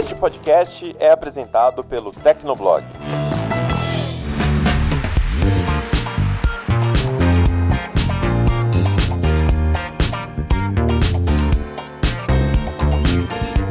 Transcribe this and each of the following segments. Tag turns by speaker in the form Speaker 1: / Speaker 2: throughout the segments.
Speaker 1: Este podcast é apresentado pelo Tecnoblog.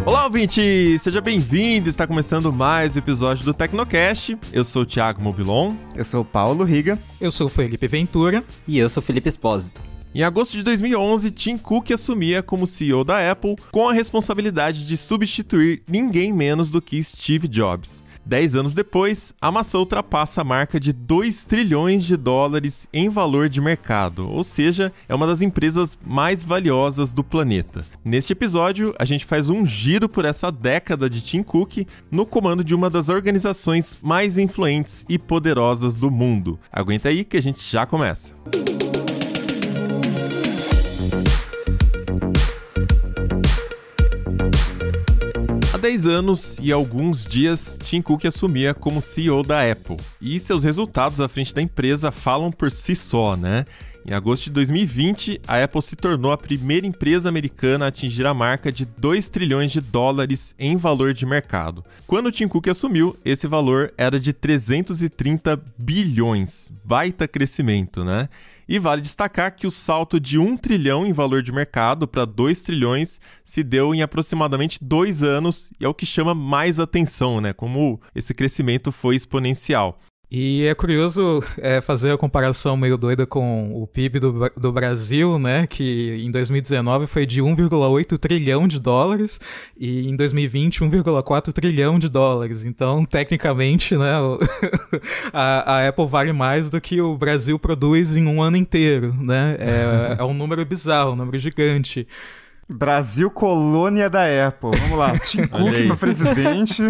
Speaker 1: Olá, ouvinte! Seja bem-vindo! Está começando mais um episódio do Tecnocast. Eu sou o Thiago Mobilon. Eu sou o Paulo Riga. Eu sou o Felipe Ventura. E eu sou o Felipe Espósito. Em agosto de 2011, Tim Cook assumia como CEO da Apple, com a responsabilidade de substituir ninguém menos do que Steve Jobs. Dez anos depois, a maçã ultrapassa a marca de 2 trilhões de dólares em valor de mercado, ou seja, é uma das empresas mais valiosas do planeta. Neste episódio, a gente faz um giro por essa década de Tim Cook no comando de uma das organizações mais influentes e poderosas do mundo. Aguenta aí que a gente já começa. Música 10 anos e alguns dias, Tim Cook assumia como CEO da Apple. E seus resultados à frente da empresa falam por si só, né? Em agosto de 2020, a Apple se tornou a primeira empresa americana a atingir a marca de 2 trilhões de dólares em valor de mercado. Quando Tim Cook assumiu, esse valor era de 330 bilhões. Baita crescimento, né? E vale destacar que o salto de 1 trilhão em valor de mercado para 2 trilhões se deu em aproximadamente dois anos e é o que chama mais atenção, né? Como esse crescimento foi exponencial. E é curioso é, fazer a comparação meio doida
Speaker 2: com o PIB do, do Brasil, né? Que em 2019 foi de 1,8 trilhão de dólares e em 2020 1,4 trilhão de dólares. Então, tecnicamente, né, a, a, Apple vale mais do que o Brasil produz em um ano inteiro, né? É, é um número bizarro, um número gigante. Brasil
Speaker 3: colônia da
Speaker 1: Apple. Vamos lá, Tim Cook para presidente.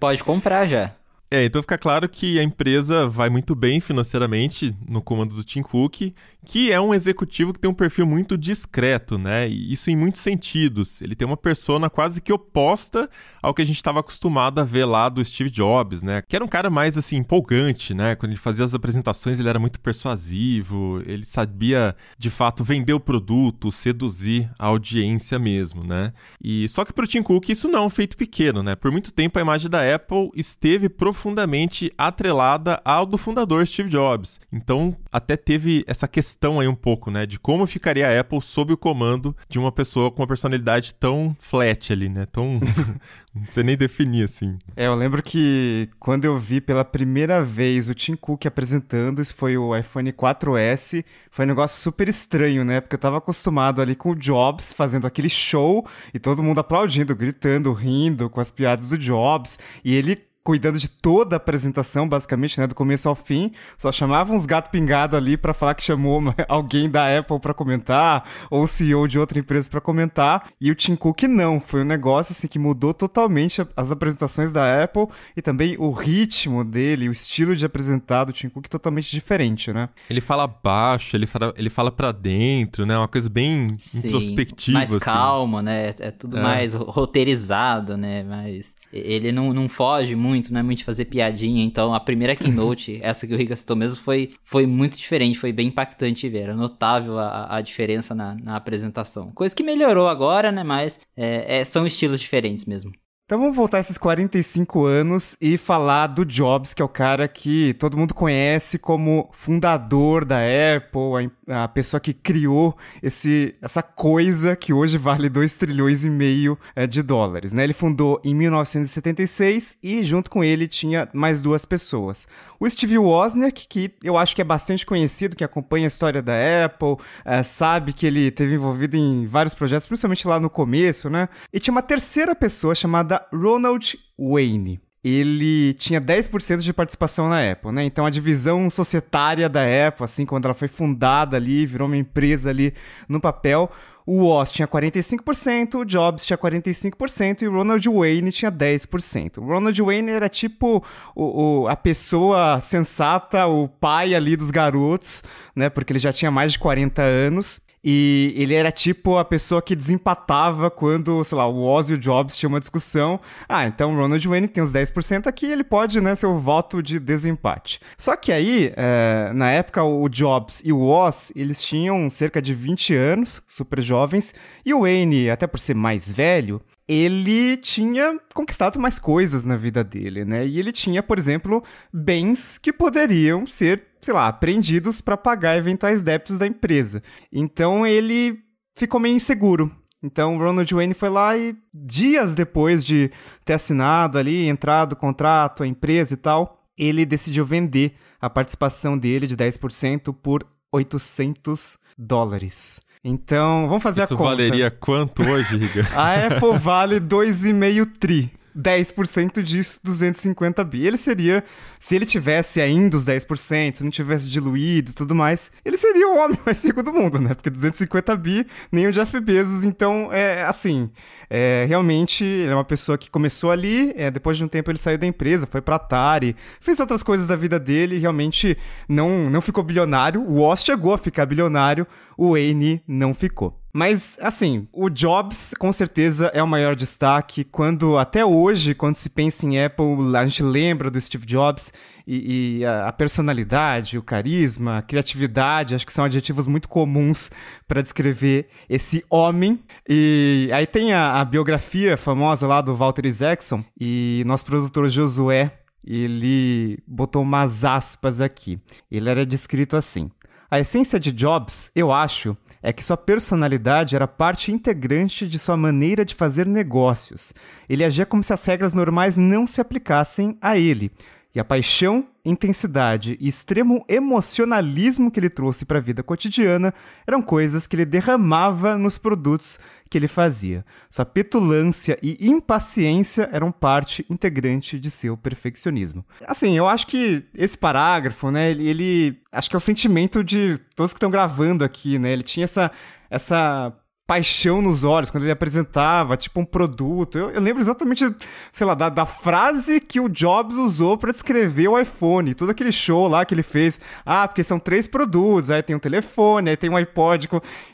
Speaker 1: Pode comprar já. É, então fica claro que a empresa vai muito bem financeiramente no comando do Tim Cook, que é um executivo que tem um perfil muito discreto, né? E isso em muitos sentidos. Ele tem uma persona quase que oposta ao que a gente estava acostumado a ver lá do Steve Jobs, né? Que era um cara mais assim empolgante, né? Quando ele fazia as apresentações, ele era muito persuasivo, ele sabia de fato vender o produto, seduzir a audiência mesmo, né? E só que para o Tim Cook isso não é um feito pequeno, né? Por muito tempo a imagem da Apple esteve profundamente profundamente atrelada ao do fundador Steve Jobs. Então, até teve essa questão aí um pouco, né, de como ficaria a Apple sob o comando de uma pessoa com uma personalidade tão flat ali, né, tão não nem definir assim. É, eu lembro
Speaker 3: que quando eu vi pela primeira vez o Tim Cook apresentando, isso foi o iPhone 4S, foi um negócio super estranho, né? Porque eu tava acostumado ali com o Jobs fazendo aquele show e todo mundo aplaudindo, gritando, rindo com as piadas do Jobs, e ele cuidando de toda a apresentação, basicamente, né? Do começo ao fim. Só chamava uns gato pingado ali para falar que chamou alguém da Apple para comentar, ou o CEO de outra empresa para comentar. E o Tim Cook não. Foi um negócio assim que mudou totalmente as apresentações da Apple e também o ritmo dele, o estilo de apresentar do Tim Cook totalmente diferente, né?
Speaker 1: Ele fala baixo, ele fala, ele fala para dentro, né? Uma coisa bem Sim, introspectiva. Mais assim. calmo,
Speaker 4: né? É, é tudo é. mais roteirizado, né? Mas ele não, não foge muito muito, não é muito de fazer piadinha. Então, a primeira keynote, essa que o Riga citou mesmo, foi, foi muito diferente, foi bem impactante ver. Era notável a, a diferença na, na apresentação. Coisa que melhorou agora, né? Mas é, é, são estilos diferentes mesmo.
Speaker 3: Então vamos voltar esses 45 anos e falar do Jobs, que é o cara que todo mundo conhece como fundador da Apple, a, pessoa que criou esse, essa coisa que hoje vale 2 trilhões e meio eh, de dólares. Né? Ele fundou em 1976 e junto com ele tinha mais duas pessoas. O Steve Wozniak, que eu acho que é bastante conhecido, que acompanha a história da Apple, é, sabe que ele teve envolvido em vários projetos, principalmente lá no começo, né? E tinha uma terceira pessoa chamada Ronald Wayne. Ele tinha 10% de participação na Apple, né? Então a divisão societária da Apple, assim, quando ela foi fundada ali, virou uma empresa ali no papel, o Woz tinha 45%, o Jobs tinha 45% e o Ronald Wayne tinha 10%. O Ronald Wayne era tipo o, o, a pessoa sensata, o pai ali dos garotos, né? Porque ele já tinha mais de 40 anos. E ele era tipo a pessoa que desempatava quando, sei lá, o Oz e o Jobs tinham uma discussão. Ah, então o Ronald Wayne tem uns 10% aqui, ele pode, né, ser o voto de desempate. Só que aí, é, na época, o Jobs e o Oz, eles tinham cerca de 20 anos, super jovens, e o Wayne, até por ser mais velho, ele tinha conquistado mais coisas na vida dele, né? E ele tinha, por exemplo, bens que poderiam ser sei lá, apreendidos para pagar eventuais débitos da empresa. Então ele ficou meio inseguro. Então Ronald Wayne foi lá e dias depois de ter assinado ali, entrado o contrato, a empresa e tal, ele decidiu vender a participação dele de 10% por 800 dólares. Então, vamos fazer Isso a conta. Isso valeria quanto hoje,
Speaker 1: Riga?
Speaker 4: a Apple
Speaker 3: vale 2,5 tri. 10% disso, 250 bi. Ele seria, se ele tivesse ainda os 10%, se não tivesse diluído e tudo mais, ele seria o homem mais rico do mundo, né? Porque 250 bi, nem o Jeff Bezos. Então, é assim, é, realmente, ele é uma pessoa que começou ali, é, depois de um tempo ele saiu da empresa, foi pra Atari, fez outras coisas da vida dele, realmente não, não ficou bilionário. O Oz chegou a ficar bilionário, o Wayne não ficou. Mas, assim, o Jobs com certeza é o maior destaque. Quando, até hoje, quando se pensa em Apple, a gente lembra do Steve Jobs e, e a, a, personalidade, o carisma, a criatividade, acho que são adjetivos muito comuns para descrever esse homem. E aí tem a, a biografia famosa lá do Walter Isaacson e nosso produtor Josué ele botou umas aspas aqui. Ele era descrito assim: a essência de Jobs, eu acho, é que sua personalidade era parte integrante de sua maneira de fazer negócios. Ele agia como se as regras normais não se aplicassem a ele. E a paixão, intensidade e extremo emocionalismo que ele trouxe para a vida cotidiana eram coisas que ele derramava nos produtos que ele fazia. Sua petulância e impaciência eram parte integrante de seu perfeccionismo. Assim, eu acho que esse parágrafo, né, ele, ele acho que é o sentimento de todos que estão gravando aqui, né? Ele tinha essa essa paixão nos olhos quando ele apresentava, tipo, um produto. Eu, eu lembro exatamente, sei lá, da, da, frase que o Jobs usou para descrever o iPhone, todo aquele show lá que ele fez. Ah, porque são três produtos, aí tem um telefone, aí tem um iPod,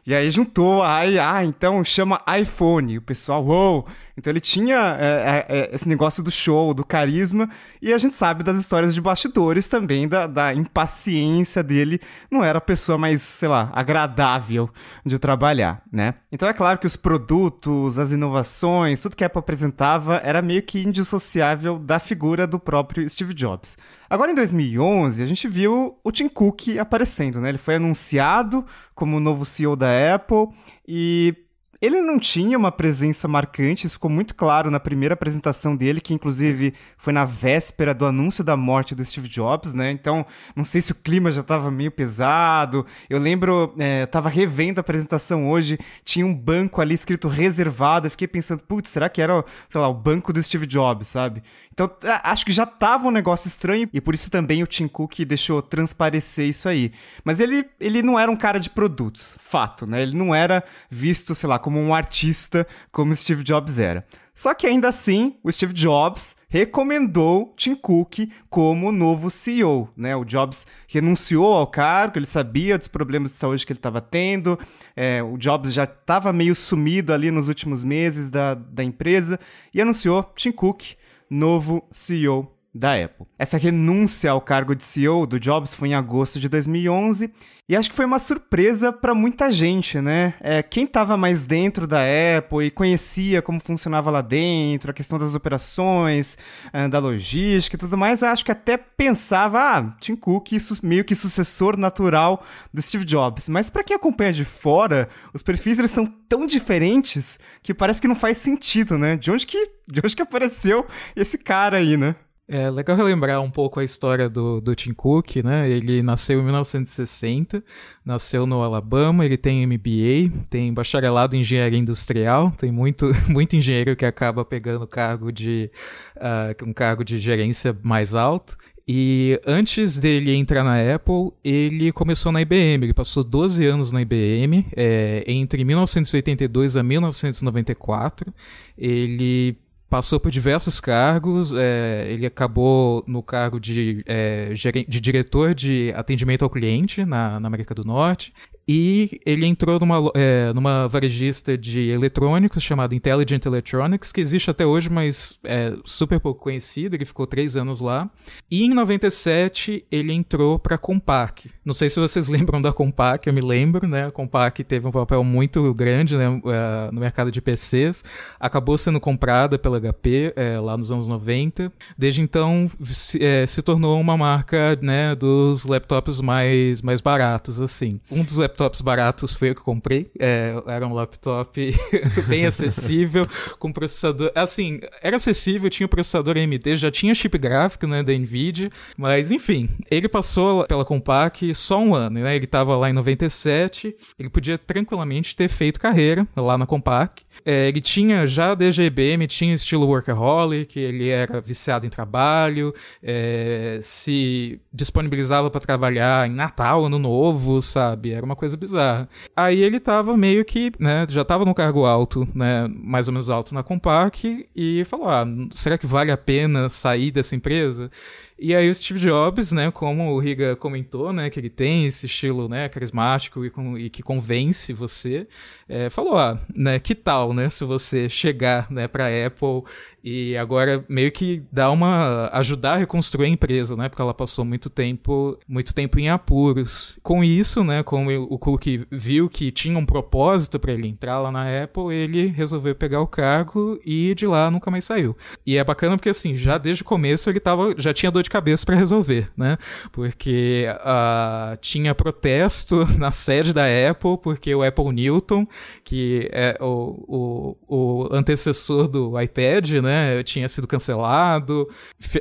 Speaker 3: e aí juntou, aí, ah, então chama iPhone. O pessoal, uou! Wow! Então ele tinha é, é, é, esse negócio do show, do carisma, e a gente sabe das histórias de bastidores também, da, da impaciência dele. Não era a pessoa mais, sei lá, agradável de trabalhar, né? Então é claro que os produtos, as inovações, tudo que a Apple apresentava era meio que indissociável da figura do próprio Steve Jobs. Agora em 2011, a gente viu o Tim Cook aparecendo, né? Ele foi anunciado como o novo CEO da Apple e ele não tinha uma presença marcante, isso ficou muito claro na primeira apresentação dele, que inclusive foi na véspera do anúncio da morte do Steve Jobs, né? Então, não sei se o clima já estava meio pesado. Eu lembro, é, tava revendo a apresentação hoje, tinha um banco ali escrito reservado. Eu fiquei pensando, putz, será que era, sei lá, o banco do Steve Jobs, sabe? Então, é, acho que já tava um negócio estranho e por isso também o Tim Cook deixou transparecer isso aí. Mas ele, ele não era um cara de produtos, fato, né? Ele não era visto, sei lá, como um artista como Steve Jobs era. Só que ainda assim, o Steve Jobs recomendou Tim Cook como novo CEO, né? O Jobs renunciou ao cargo, ele sabia dos problemas de saúde que ele estava tendo, é, o Jobs já estava meio sumido ali nos últimos meses da, da empresa e anunciou Tim Cook novo CEO da Apple. Essa renúncia ao cargo de CEO do Jobs foi em agosto de 2011 e acho que foi uma surpresa para muita gente, né? É, quem estava mais dentro da Apple e conhecia como funcionava lá dentro, a questão das operações, eh, da logística e tudo mais, acho que até pensava, ah, Tim Cook meio que sucessor natural do Steve Jobs. Mas para quem acompanha de fora, os perfis eles são tão diferentes que parece que não faz sentido, né? De onde que, de onde que apareceu esse cara aí, né? É
Speaker 2: legal relembrar um pouco a história do, do Tim Cook, né? Ele nasceu em 1960, nasceu no Alabama, ele tem MBA, tem bacharelado em engenharia industrial, tem muito, muito engenheiro que acaba pegando cargo de uh, um cargo de gerência mais alto. E antes dele entrar na Apple, ele começou na IBM. Ele passou 12 anos na IBM, é, entre 1982 a 1994. Ele passou por diversos cargos. É, ele acabou no cargo de, é, de diretor de atendimento ao cliente na, na América do Norte. E ele entrou numa, é, numa varejista de eletrônicos chamada Intelligent Electronics, que existe até hoje, mas é super pouco conhecida. Ele ficou três anos lá. E em 97 ele entrou para a Compaq. Não sei se vocês lembram da Compaq, eu me lembro, né? A Compaq teve um papel muito grande né, é, no mercado de PCs. Acabou sendo comprada pela HP é, lá nos anos 90. Desde então se, é, se tornou uma marca né, dos laptops mais, mais baratos, assim. Um dos laptops baratos foi eu que comprei. É, era um laptop bem acessível, com processador. Assim, era acessível, tinha processador AMD, já tinha chip gráfico né, da NVIDIA, mas enfim, ele passou pela Compaq só um ano, né? Ele estava lá em 97, ele podia tranquilamente ter feito carreira lá na Compaq. É, ele tinha já DGBM, tinha estilo workaholic, ele era viciado em trabalho, é, se disponibilizava para trabalhar em Natal, Ano Novo, sabe? Era uma coisa coisa bizarra. Aí ele tava meio que, né, já tava num cargo alto, né, mais ou menos alto na Compaq, e falou: ah, será que vale a pena sair dessa empresa? E aí o Steve Jobs, né, como o Riga comentou, né, que ele tem esse estilo, né, carismático e, com, e que convence você, é, falou, ah, né, que tal, né, se você chegar, né, para Apple e agora meio que dar uma ajudar a reconstruir a empresa, né, porque ela passou muito tempo, muito tempo em apuros. Com isso, né, como o Cook viu que tinha um propósito para ele entrar lá na Apple, ele resolveu pegar o cargo e de lá nunca mais saiu. E é bacana porque assim, já desde o começo ele tava, já tinha dor de cabeça para resolver, né? Porque uh, tinha protesto na sede da Apple, porque o Apple Newton, que é o, o, o antecessor do iPad, né, tinha sido cancelado.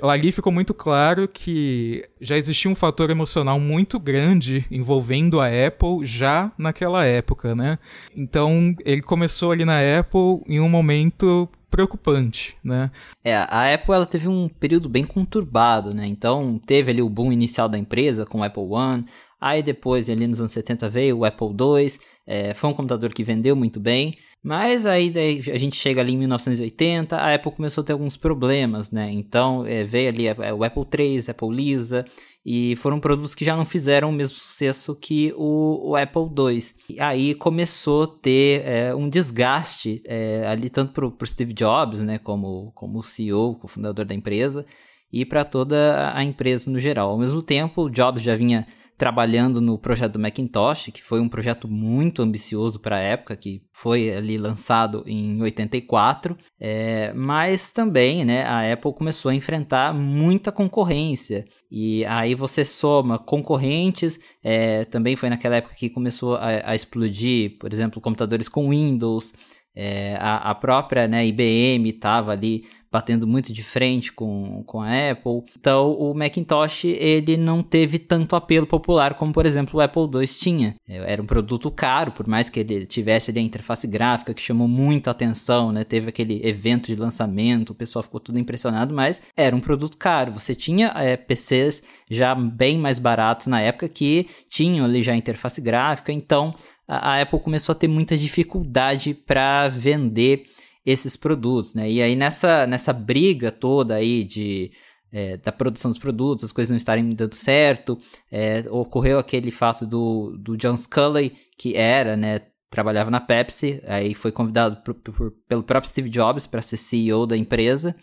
Speaker 2: Ali ficou muito claro que já existia um fator emocional muito grande envolvendo a Apple já naquela época, né? Então ele começou ali na Apple em um momento preocupante, né?
Speaker 4: É, a Apple ela teve um período bem conturbado, né? Então teve ali o boom inicial da empresa com o Apple One, aí depois ali nos anos 70 veio o Apple II, é, foi um computador que vendeu muito bem, mas aí a gente chega ali em 1980, a Apple começou a ter alguns problemas, né? Então é, veio ali é, o Apple III, Apple Lisa, e foram produtos que já não fizeram o mesmo sucesso que o, o Apple II. E aí começou a ter é, um desgaste é, ali tanto para o Steve Jobs, né? Como, como CEO, como fundador da empresa, e para toda a empresa no geral. Ao mesmo tempo, o Jobs já vinha trabalhando no projeto do Macintosh, que foi um projeto muito ambicioso para a época, que foi ali lançado em 84, é, mas também né, a Apple começou a enfrentar muita concorrência. E aí você soma concorrentes, é, também foi naquela época que começou a, a explodir, por exemplo, computadores com Windows, é, a, a, própria né, IBM estava ali batendo muito de frente com, com a Apple. Então, o Macintosh ele não teve tanto apelo popular como, por exemplo, o Apple II tinha. É, era um produto caro, por mais que ele tivesse ali a interface gráfica que chamou muita atenção, né? Teve aquele evento de lançamento, o pessoal ficou tudo impressionado, mas era um produto caro. Você tinha é, PCs já bem mais baratos na época que tinham ali já a interface gráfica, então a Apple começou a ter muita dificuldade para vender esses produtos, né? E aí nessa, nessa briga toda aí de é, da produção dos produtos, as coisas não estarem dando certo, é, ocorreu aquele fato do, do John Scully, que era, né, trabalhava na Pepsi, aí foi convidado por, por, pelo próprio Steve Jobs para ser CEO da empresa,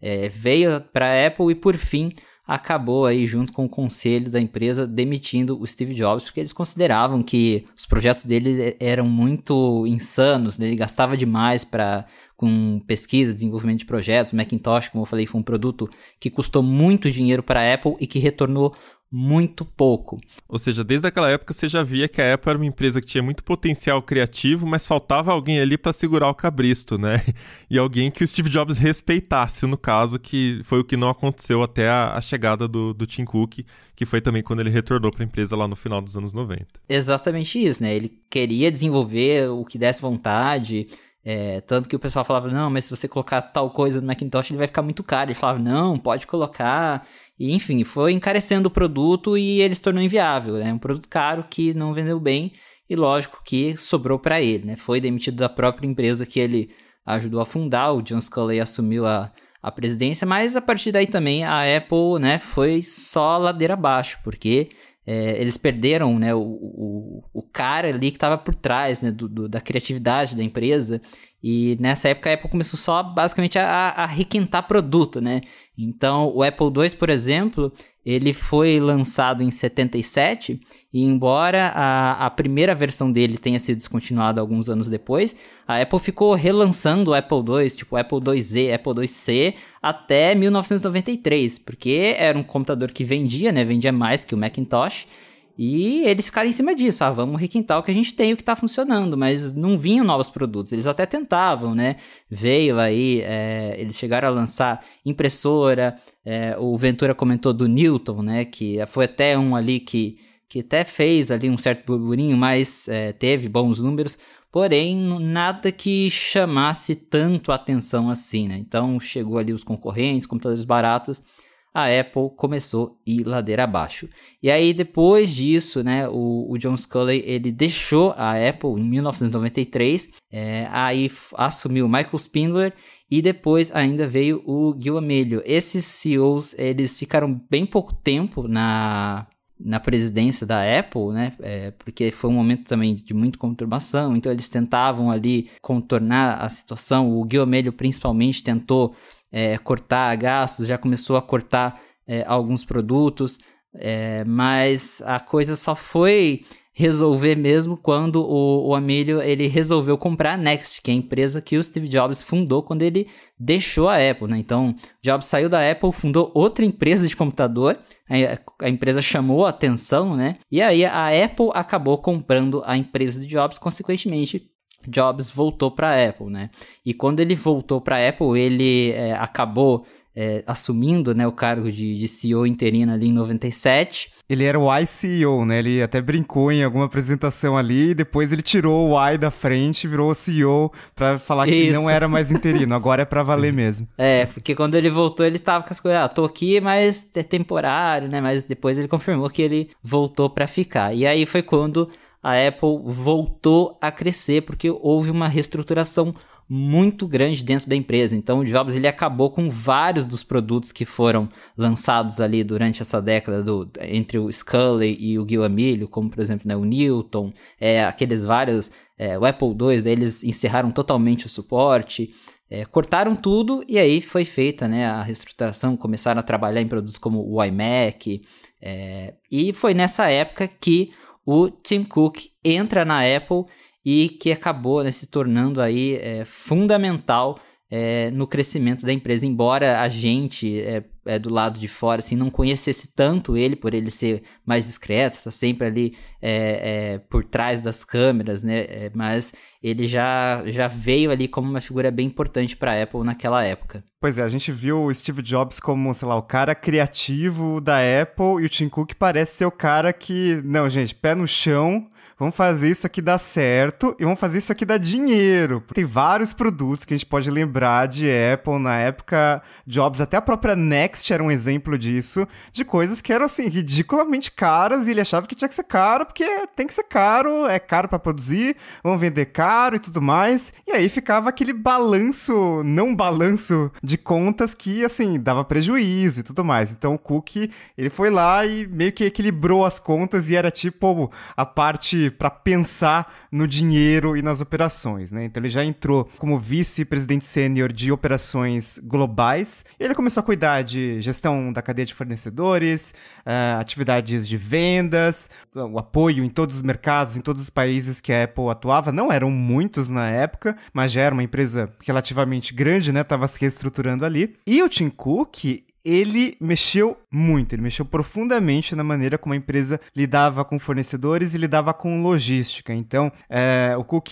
Speaker 4: é, veio para a Apple e por fim acabou aí junto com o conselho da empresa demitindo o Steve Jobs porque eles consideravam que os projetos dele eram muito insanos, né? ele gastava demais para com pesquisa, desenvolvimento de projetos, Macintosh, como eu falei, foi um produto que custou muito
Speaker 1: dinheiro para a Apple e que retornou muito pouco. Ou seja, desde aquela época você já via que a Apple era uma empresa que tinha muito potencial criativo, mas faltava alguém ali para segurar o cabristo, né? E alguém que o Steve Jobs respeitasse, no caso, que foi o que não aconteceu até a, a chegada do, do Tim Cook, que foi também quando ele retornou para a empresa lá no final dos anos 90.
Speaker 4: Exatamente isso, né? Ele queria desenvolver o que desse vontade, é, tanto que o pessoal falava, não, mas se você colocar tal coisa no Macintosh, ele vai ficar muito caro. Ele falava, não, pode colocar. E, enfim, foi encarecendo o produto e ele se tornou inviável. É né? um produto caro que não vendeu bem e, lógico, que sobrou para ele. Né? Foi demitido da própria empresa que ele ajudou a fundar. O John Sculley assumiu a, a presidência, mas a partir daí também a Apple né, foi só ladeira abaixo, porque é, eles perderam né, o, o, o, cara ali que estava por trás né, do, do, da criatividade da empresa e nessa época a Apple começou só basicamente a, a requintar produto, né? Então o Apple II, por exemplo, ele foi lançado em 77 e embora a, a primeira versão dele tenha sido descontinuada alguns anos depois, a Apple ficou relançando o Apple II, tipo Apple IIe, Apple IIc, até 1993, porque era um computador que vendia, né? Vendia mais que o Macintosh e eles ficaram em cima disso, ah, vamos requintar o que a gente tem, o que está funcionando, mas não vinham novos produtos. Eles até tentavam, né? Veio aí, é, eles chegaram a lançar impressora, é, o Ventura comentou do Newton, né? Que foi até um ali que, que até fez ali um certo burburinho, mas é, teve bons números, porém nada que chamasse tanto atenção assim, né? Então chegou ali os concorrentes, computadores baratos a Apple começou a ir ladeira abaixo. E aí depois disso, né, o, o John Sculley ele deixou a Apple em 1993, é, aí assumiu Michael Spindler e depois ainda veio o Gil Amelio. Esses CEOs eles ficaram bem pouco tempo na na presidência da Apple, né? É, porque foi um momento também de muita conturbação, então eles tentavam ali contornar a situação. O Guilherme principalmente tentou é, cortar gastos, já começou a cortar é, alguns produtos, é, mas a coisa só foi resolver mesmo quando o, o Amílio ele resolveu comprar a Next, que é a empresa que o Steve Jobs fundou quando ele deixou a Apple, né? Então, Jobs saiu da Apple, fundou outra empresa de computador, a, a empresa chamou a atenção, né? E aí a Apple acabou comprando a empresa de Jobs, consequentemente, Jobs voltou para a Apple, né? E quando ele voltou para a Apple, ele é, acabou é, assumindo né, o cargo de, de, CEO interino ali em 97. Ele era o I-CEO, né? Ele até brincou em alguma
Speaker 3: apresentação ali, e depois ele tirou o I da frente e virou CEO para falar que não era mais interino, agora é para valer mesmo.
Speaker 4: É, porque quando ele voltou, ele tava com as coisas, ah, tô aqui, mas é temporário, né? Mas depois ele confirmou que ele voltou para ficar. E aí foi quando a Apple voltou a crescer porque houve uma reestruturação muito grande dentro da empresa. Então, o Jobs ele acabou com vários dos produtos que foram lançados ali durante essa década do, entre o Scully e o Guilherme, como por exemplo né, o Newton, é, aqueles vários, é, o Apple II, daí né, eles encerraram totalmente o suporte. É, cortaram tudo e aí foi feita né, a reestruturação, começaram a trabalhar em produtos como o iMac, é, e foi nessa época que o Tim Cook entra na Apple e que acabou né, se tornando aí é, fundamental é, no crescimento da empresa, embora a gente é, é, do lado de fora assim não conhecesse tanto ele por ele ser mais discreto, está sempre ali é, é, por trás das câmeras, né? É, mas ele já, já veio ali como uma figura bem importante para a Apple naquela época.
Speaker 3: Pois é, a gente viu o Steve Jobs como, sei lá, o cara criativo da Apple e o Tim Cook parece ser o cara que, não, gente, pé no chão vamos fazer isso aqui dar certo e vamos fazer isso aqui dar dinheiro. Tem vários produtos que a gente pode lembrar de Apple na época, Jobs, até a própria Next era um exemplo disso, de coisas que eram assim ridiculamente caras e ele achava que tinha que ser caro porque tem que ser caro, é caro para produzir, vão vender caro e tudo mais. E aí ficava aquele balanço, não balanço de contas que assim dava prejuízo e tudo mais. Então o Cook, ele foi lá e meio que equilibrou as contas e era tipo a parte para pensar no dinheiro e nas operações, né? Então ele já entrou como vice-presidente sênior de operações globais. ele começou a cuidar de gestão da cadeia de fornecedores, uh, atividades de vendas, o apoio em todos os mercados, em todos os países que a Apple atuava. Não eram muitos na época, mas já era uma empresa relativamente grande, né? Tava se reestruturando ali. E o Tim Cook, ele mexeu muito, ele mexeu profundamente na maneira como a empresa lidava com fornecedores e lidava com logística. Então, é, o Cook,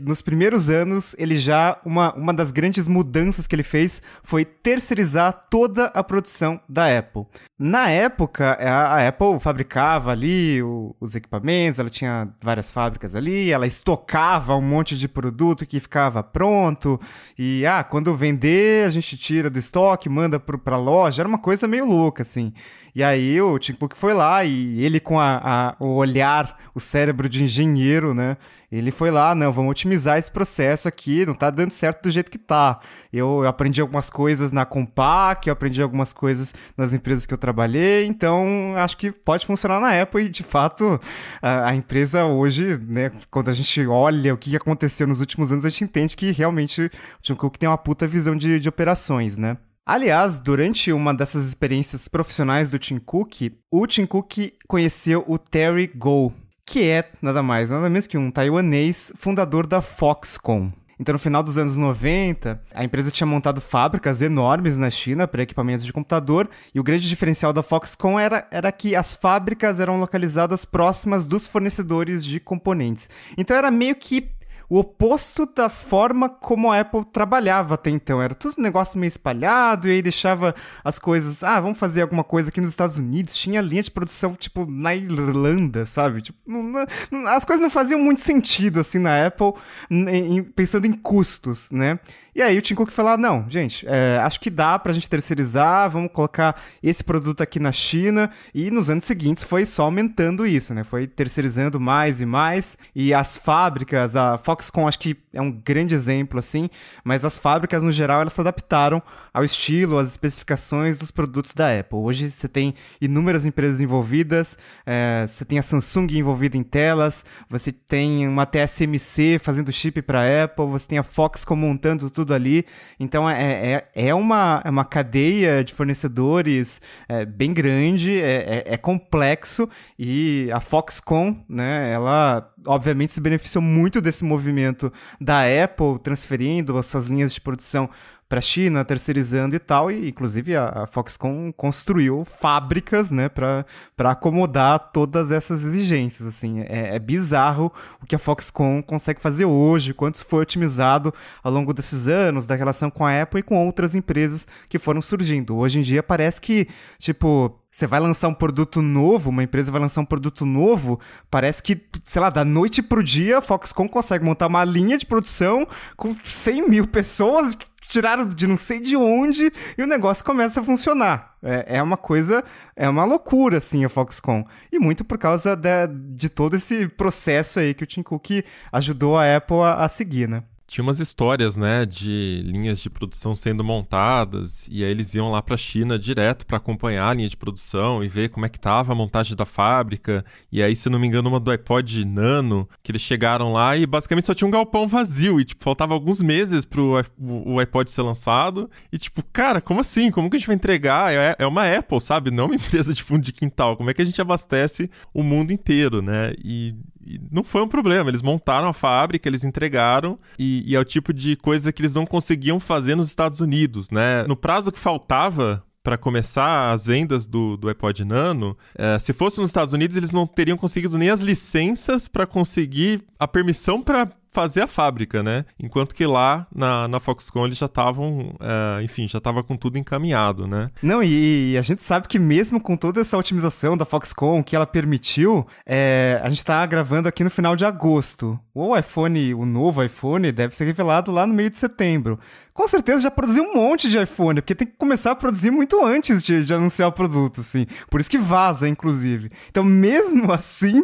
Speaker 3: nos primeiros anos, ele já. Uma, uma das grandes mudanças que ele fez foi terceirizar toda a produção da Apple. Na época, é, a, a Apple fabricava ali o, os equipamentos, ela tinha várias fábricas ali, ela estocava um monte de produto que ficava pronto, e ah, quando vender, a gente tira do estoque, manda para a loja loja, era uma coisa meio louca, assim. E aí o Tim Cook foi lá e ele com a, a, o olhar, o cérebro de engenheiro, né? Ele foi lá, não, vamos otimizar esse processo aqui, não tá dando certo do jeito que tá. Eu, eu aprendi algumas coisas na Compaq, eu aprendi algumas coisas nas empresas que eu trabalhei, então acho que pode funcionar na Apple e de fato a, a empresa hoje, né, quando a gente olha o que aconteceu nos últimos anos, a gente entende que realmente o Tim Cook tem uma puta visão de, de operações, né? Aliás, durante uma dessas experiências profissionais do Tim Cook, o Tim Cook conheceu o Terry Go, que é nada mais, nada menos que um taiwanês fundador da Foxconn. Então, no final dos anos 90, a empresa tinha montado fábricas enormes na China para equipamentos de computador, e o grande diferencial da Foxconn era, era que as fábricas eram localizadas próximas dos fornecedores de componentes. Então, era meio que o oposto da forma como a Apple trabalhava até então. Era tudo um negócio meio espalhado e aí deixava as coisas. Ah, vamos fazer alguma coisa aqui nos Estados Unidos. Tinha linha de produção, tipo, na Irlanda, sabe? Tipo, não, não, as coisas não faziam muito sentido, assim, na Apple, em, pensando em custos, né? E aí o Tim Cook falou: não, gente, é, acho que dá pra gente terceirizar, vamos colocar esse produto aqui na China. E nos anos seguintes foi só aumentando isso, né? Foi terceirizando mais e mais. E as fábricas, a Foxconn acho que é um grande exemplo, assim, mas as fábricas no geral elas se adaptaram ao estilo, às especificações dos produtos da Apple. Hoje você tem inúmeras empresas envolvidas, é, você tem a Samsung envolvida em telas, você tem uma TSMC fazendo chip para Apple, você tem a Foxconn montando tudo tudo ali. Então é, é, é, é uma, é uma cadeia de fornecedores é, bem grande, é, é, é, complexo e a Foxconn, né, ela obviamente se beneficiou muito desse movimento da Apple transferindo as suas linhas de produção para a China, terceirizando e tal. E inclusive a, a Foxconn construiu fábricas, né, para acomodar todas essas exigências. Assim, é, é, bizarro o que a Foxconn consegue fazer hoje, quanto foi otimizado ao longo desses anos da relação com a Apple e com outras empresas que foram surgindo. Hoje em dia parece que tipo você vai lançar um produto novo, uma empresa vai lançar um produto novo, parece que, sei lá, da noite pro dia, a Foxconn consegue montar uma linha de produção com 100 mil pessoas tiraram de não sei de onde e o negócio começa a funcionar. É, é uma coisa, é uma loucura, assim, a Foxconn. E muito por causa de, de todo esse processo aí que o Tim Cook ajudou a Apple a, a seguir, né?
Speaker 1: tinha umas histórias, né, de linhas de produção sendo montadas e aí eles iam lá para a China direto para acompanhar a linha de produção e ver como é que tava a montagem da fábrica. E aí, se não me engano, uma do iPod Nano, que eles chegaram lá e basicamente só tinha um galpão vazio e tipo faltava alguns meses para o iPod ser lançado e tipo, cara, como assim? Como que a gente vai entregar? É, é uma Apple, sabe? Não é uma empresa de fundo de quintal. Como é que a gente abastece o mundo inteiro, né? E e não foi um problema. Eles montaram a fábrica, eles entregaram, e, e é o tipo de coisa que eles não conseguiam fazer nos Estados Unidos, né? No prazo que faltava para começar as vendas do, do iPod Nano, é, se fosse nos Estados Unidos, eles não teriam conseguido nem as licenças para conseguir a permissão para fazer a fábrica, né? Enquanto que lá na, na Foxconn eles já estavam, é, enfim, já estava com tudo encaminhado, né?
Speaker 3: Não, e, e, a gente sabe que mesmo com toda essa otimização da Foxconn que ela permitiu, é, a gente está gravando aqui no final de agosto. O iPhone, o novo iPhone, deve ser revelado lá no meio de setembro com certeza já produziu um monte de iPhone, porque tem que começar a produzir muito antes de, de anunciar o produto, assim. Por isso que vaza, inclusive. Então, mesmo assim,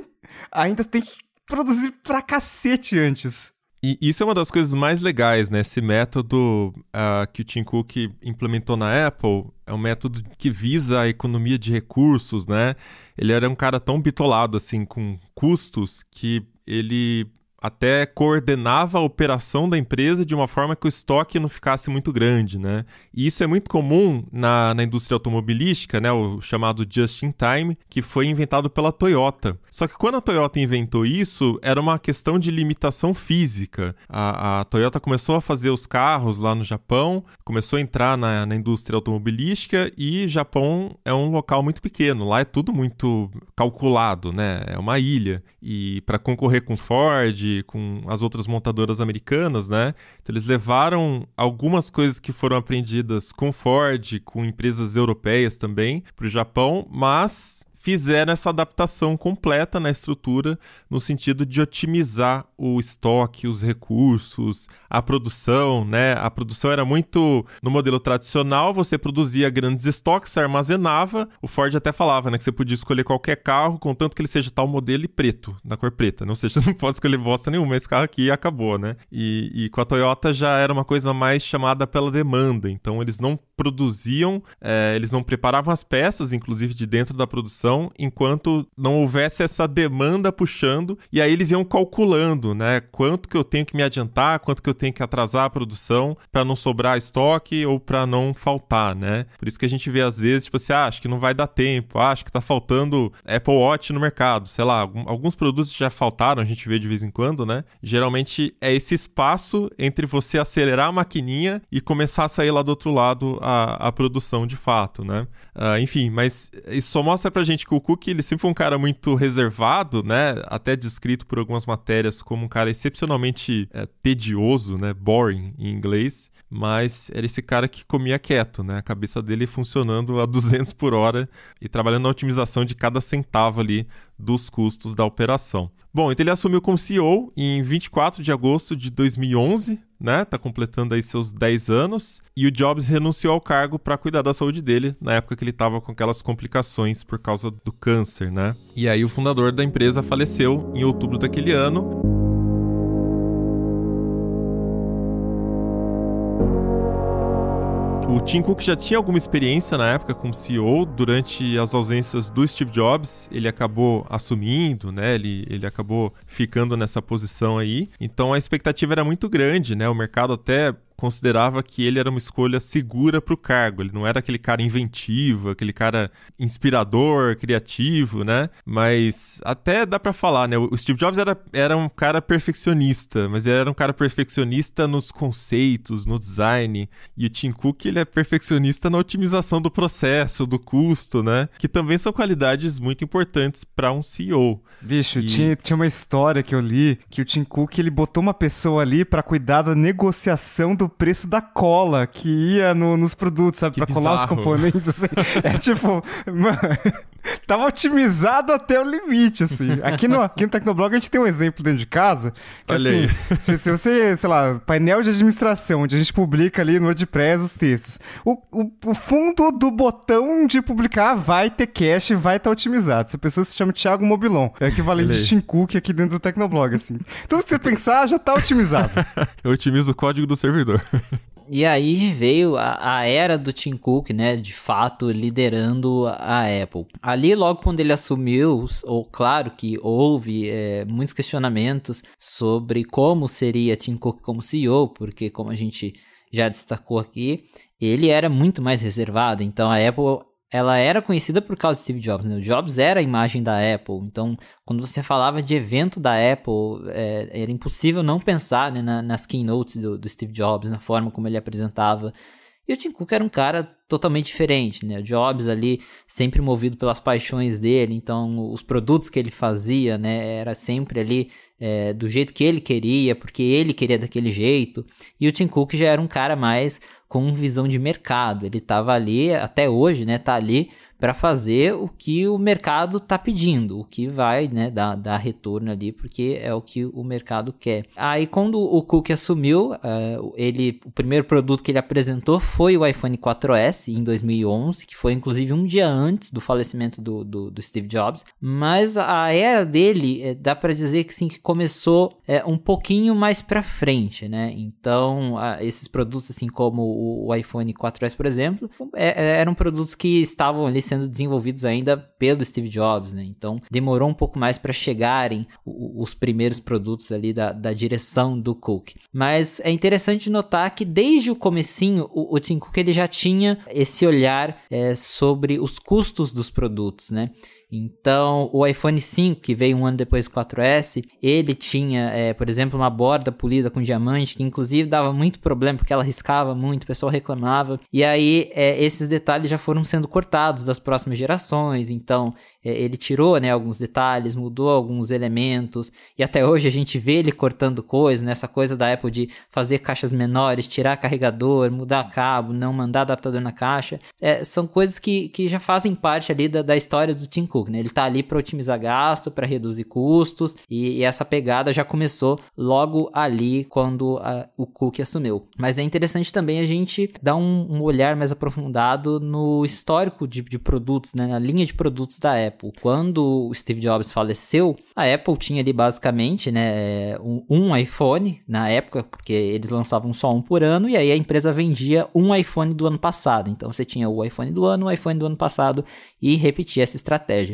Speaker 3: ainda tem que
Speaker 2: produzir
Speaker 1: pra cacete antes. E isso é uma das coisas mais legais, né? Esse método uh, que o Tim Cook implementou na Apple é um método que visa a economia de recursos, né? Ele era um cara tão bitolado assim com custos que ele até coordenava a operação da empresa de uma forma que o estoque não ficasse muito grande, né? E isso é muito comum na, na indústria automobilística, né? O chamado just-in-time, que foi inventado pela Toyota. Só que quando a Toyota inventou isso, era uma questão de limitação física. A, a Toyota começou a fazer os carros lá no Japão, começou a entrar na, na indústria automobilística e Japão é um local muito pequeno. Lá é tudo muito calculado, né? É uma ilha. E para concorrer com Ford com as outras montadoras americanas, né? Então, eles levaram algumas coisas que foram aprendidas com Ford, com empresas europeias também, para o Japão, mas fizeram essa adaptação completa na estrutura, no sentido de otimizar o estoque, os recursos, a produção, né? A produção era muito no modelo tradicional, você produzia grandes estoques, armazenava. O Ford até falava, né, que você podia escolher qualquer carro, contanto que ele seja tal modelo e preto, na cor preta, né? Ou seja, não pode escolher bosta nenhuma, esse carro aqui acabou, né? E, e com a Toyota já era uma coisa mais chamada pela demanda, então eles não produziam, é, eles não preparavam as peças, inclusive de dentro da produção, enquanto não houvesse essa demanda puxando, e aí eles iam calculando, né? Quanto que eu tenho que me adiantar, quanto que eu tenho que atrasar a produção para não sobrar estoque ou para não faltar, né? Por isso que a gente vê às vezes, tipo assim, ah, acho que não vai dar tempo, ah, acho que tá faltando Apple Watch no mercado, sei lá, alguns produtos já faltaram, a gente vê de vez em quando, né? Geralmente é esse espaço entre você acelerar a maquininha e começar a sair lá do outro lado a, a produção de fato, né? Uh, enfim, mas isso só mostra pra gente que o Cook, ele sempre foi um cara muito reservado, né? Até descrito por algumas matérias como um cara excepcionalmente é, tedioso, né? Boring em inglês mas era esse cara que comia quieto, né? A cabeça dele funcionando a 200 por hora e trabalhando na otimização de cada centavo ali dos custos da operação. Bom, então ele assumiu como CEO em 24 de agosto de 2011, né? Tá completando aí seus 10 anos e o Jobs renunciou ao cargo para cuidar da saúde dele, na época que ele estava com aquelas complicações por causa do câncer, né? E aí o fundador da empresa faleceu em outubro daquele ano. O Tim Cook já tinha alguma experiência na época como CEO durante as ausências do Steve Jobs. Ele acabou assumindo, né? Ele, ele acabou ficando nessa posição aí. Então a expectativa era muito grande, né? O mercado até considerava que ele era uma escolha segura para o cargo. Ele não era aquele cara inventivo, aquele cara inspirador, criativo, né? Mas até dá para falar, né? O Steve Jobs era, era um cara perfeccionista, mas ele era um cara perfeccionista nos conceitos, no design. E o Tim Cook, ele é perfeccionista na otimização do processo, do custo, né? Que também são qualidades muito importantes para um CEO. Bicho, e... tinha,
Speaker 3: tinha uma história que eu li que o Tim Cook, ele botou uma pessoa ali para cuidar da negociação do do preço da cola que ia no, nos produtos, sabe? Que pra bizarro. colar os componentes, assim. É tipo, mano. Tava otimizado até o limite, assim. Aqui no, aqui no Tecnoblog a gente tem um exemplo dentro de casa. Que, Olha assim, aí. Se, se, você, sei lá, painel de administração, onde a gente publica ali no WordPress os textos. O, o, o fundo do botão de publicar vai ter cache, vai estar tá otimizado. A pessoa se chama Thiago Mobilon. É o equivalente de Tim Cook aqui dentro do Tecnoblog,
Speaker 1: assim. Tudo que você pensar já tá otimizado. Eu otimizo o código do servidor e
Speaker 4: aí veio a, a, era do Tim Cook, né? De fato, liderando a Apple. Ali, logo quando ele assumiu, ou claro que houve é, muitos questionamentos sobre como seria Tim Cook como CEO, porque como a gente já destacou aqui, ele era muito mais reservado. Então a Apple ela era conhecida por causa de Steve Jobs. Né? O Jobs era a imagem da Apple. Então, quando você falava de evento da Apple, é, era impossível não pensar né, na, nas keynotes do, do, Steve Jobs, na forma como ele apresentava. E o Tim Cook era um cara totalmente diferente, né? O Jobs ali sempre movido pelas paixões dele, então os produtos que ele fazia, né? Era sempre ali é, do jeito que ele queria, porque ele queria daquele jeito. E o Tim Cook já era um cara mais com visão de mercado. Ele estava ali, até hoje, né? Tá ali para fazer o que o mercado está pedindo, o que vai né, dar, dar, retorno ali, porque é o que o mercado quer. Aí quando o Cook assumiu, uh, ele, o primeiro produto que ele apresentou foi o iPhone 4S em 2011, que foi inclusive um dia antes do falecimento do, do, do Steve Jobs, mas a era dele é, dá para dizer que sim, que começou é, um pouquinho mais para frente, né? Então esses produtos assim como o, o iPhone 4S, por exemplo, é, é, eram produtos que estavam ali sendo desenvolvidos ainda pelo Steve Jobs, né? Então demorou um pouco mais para chegarem os primeiros produtos ali da, da direção do Cook. Mas é interessante notar que desde o comecinho o, o Tim Cook ele já tinha esse olhar é, sobre os custos dos produtos, né? Então, o iPhone 5, que veio um ano depois do 4S, ele tinha, é, por exemplo, uma borda polida com diamante, que inclusive dava muito problema porque ela riscava muito, o pessoal reclamava. E aí, é, esses detalhes já foram sendo cortados das próximas gerações. Então, é, ele tirou né, alguns detalhes, mudou alguns elementos. E até hoje a gente vê ele cortando coisas, né, essa coisa da Apple de fazer caixas menores, tirar carregador, mudar cabo, não mandar adaptador na caixa. É, são coisas que, que já fazem parte ali da, da história do Tim Cook né? Ele tá ali para otimizar gasto, para reduzir custos e, e, essa pegada já começou logo ali quando a, o Cook assumiu. Mas é interessante também a gente dar um, um olhar mais aprofundado no histórico de, de produtos, né? Na linha de produtos da Apple. Quando o Steve Jobs faleceu, a Apple tinha ali basicamente, né, é, um, um iPhone na época, porque eles lançavam só um por ano e aí a empresa vendia um iPhone do ano passado. Então você tinha o iPhone do ano, o iPhone do ano passado e repetia essa estratégia.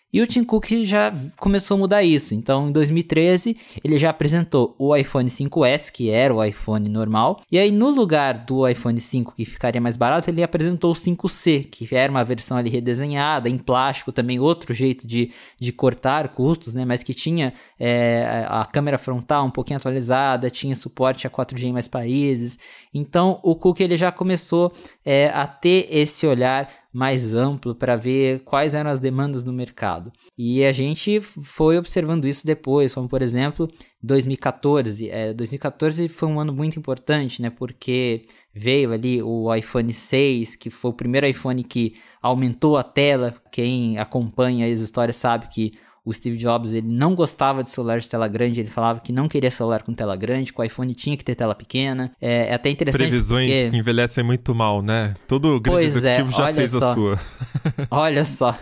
Speaker 4: E o Tim Cook já começou a mudar isso. Então, em 2013, ele já apresentou o iPhone 5S, que era o iPhone normal. E aí, no lugar do iPhone 5, que ficaria mais barato, ele apresentou o 5C, que era uma versão ali redesenhada, em plástico também, outro jeito de, de cortar custos, né? Mas que tinha é, a câmera frontal um pouquinho atualizada, tinha suporte a 4G em mais países. Então, o Cook ele já começou é, a ter esse olhar mais amplo para ver quais eram as demandas no mercado. E a gente foi observando isso depois, como por exemplo 2014. É, 2014 foi um ano muito importante, né? Porque veio ali o iPhone 6, que foi o primeiro iPhone que aumentou a tela. Quem acompanha as histórias sabe que o Steve Jobs ele não gostava de celular de tela grande, ele falava que não queria celular com tela grande, que o iPhone tinha que ter tela pequena. É, é até interessante. Previsões porque... que
Speaker 1: envelhecem muito mal, né? Todo grande pois é, executivo é, já fez só. a sua. olha só.